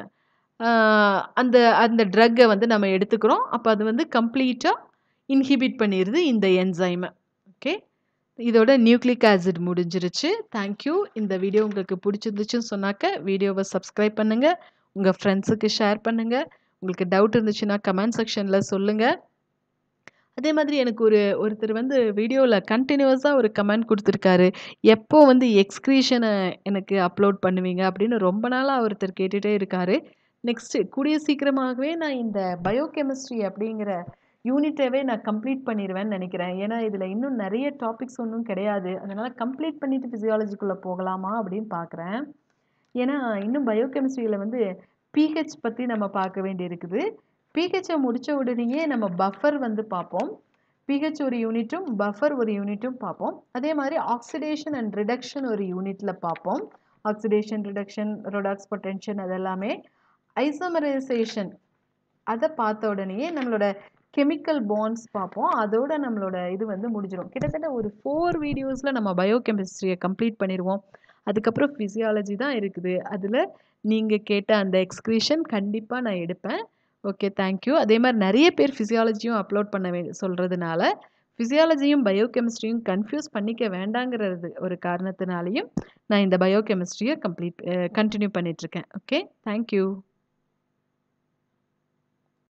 அந்த அந்த ட்ரக்கை வந்து நம்ம எடுத்துக்கிறோம் அப்போ அது வந்து கம்ப்ளீட்டாக இன்ஹிபிட் பண்ணிடுது இந்த என்சைமை ஓகே இதோட நியூக்ளிக் ஆசிட் முடிஞ்சிருச்சு தேங்க்யூ இந்த வீடியோ உங்களுக்கு பிடிச்சிருந்துச்சுன்னு சொன்னாக்க வீடியோவை சப்ஸ்கிரைப் பண்ணுங்கள் உங்கள் ஃப்ரெண்ட்ஸுக்கு ஷேர் பண்ணுங்கள் உங்களுக்கு டவுட் இருந்துச்சுன்னா கமெண்ட் செக்ஷனில் சொல்லுங்கள் அதே மாதிரி எனக்கு ஒரு ஒருத்தர் வந்து வீடியோவில் கண்டினியூஸாக ஒரு கமெண்ட் கொடுத்துருக்காரு எப்போ வந்து எக்ஸ்க்ரீஷனை எனக்கு அப்லோட் பண்ணுவீங்க அப்படின்னு ரொம்ப நாளாக ஒருத்தர் கேட்டுகிட்டே இருக்கார் நெக்ஸ்ட்டு கூடிய சீக்கிரமாகவே நான் இந்த பயோகெமிஸ்ட்ரி அப்படிங்கிற யூனிட்டவே நான் கம்ப்ளீட் பண்ணிடுவேன்னு நினைக்கிறேன் ஏன்னா இதில் இன்னும் நிறைய டாபிக்ஸ் ஒன்றும் கிடையாது அதனால் கம்ப்ளீட் பண்ணிவிட்டு ஃபிசியாலஜிக்குள்ளே போகலாமா அப்படின்னு பார்க்குறேன் ஏன்னா இன்னும் பயோ கெமிஸ்ட்ரியில் வந்து பிஹெச் பற்றி நம்ம பார்க்க வேண்டியிருக்குது பிஹெச்சை முடித்த உடனேயே நம்ம பஃபர் வந்து பார்ப்போம் பிஹெச் ஒரு யூனிட்டும் பஃபர் ஒரு யூனிட்டும் பார்ப்போம் அதே மாதிரி ஆக்சிடேஷன் அண்ட் ரிடக்ஷன் ஒரு யூனிட்டில் பார்ப்போம் ஆக்சிடேஷன் ரிடக்ஷன் ரொடாக்ஸ் பொட்டென்ஷன் அதெல்லாமே ஐசோமரைசேஷன் அதை பார்த்த உடனேயே நம்மளோட கெமிக்கல் பாண்ட்ஸ் பார்ப்போம் அதோட நம்மளோட இது வந்து முடிஞ்சிடும் கிட்டத்தட்ட ஒரு ஃபோர் வீடியோஸில் நம்ம பயோ கெமிஸ்ட்ரியை கம்ப்ளீட் பண்ணிடுவோம் அதுக்கப்புறம் ஃபிசியாலஜி தான் இருக்குது அதில் நீங்கள் கேட்ட அந்த எக்ஸ்க்ரீஷன் கண்டிப்பாக நான் எடுப்பேன் ஓகே தேங்க்யூ அதே மாதிரி நிறைய பேர் ஃபிசியாலஜியும் அப்லோட் பண்ண வே சொல்கிறதுனால ஃபிசியாலஜியும் பயோ கெமிஸ்ட்ரியும் கன்ஃபியூஸ் பண்ணிக்க வேண்டாங்கிறது ஒரு காரணத்தினாலையும் நான் இந்த பயோ கெமிஸ்ட்ரியை கம்ப்ளீட் கண்டினியூ பண்ணிகிட்ருக்கேன் ஓகே தேங்க்யூ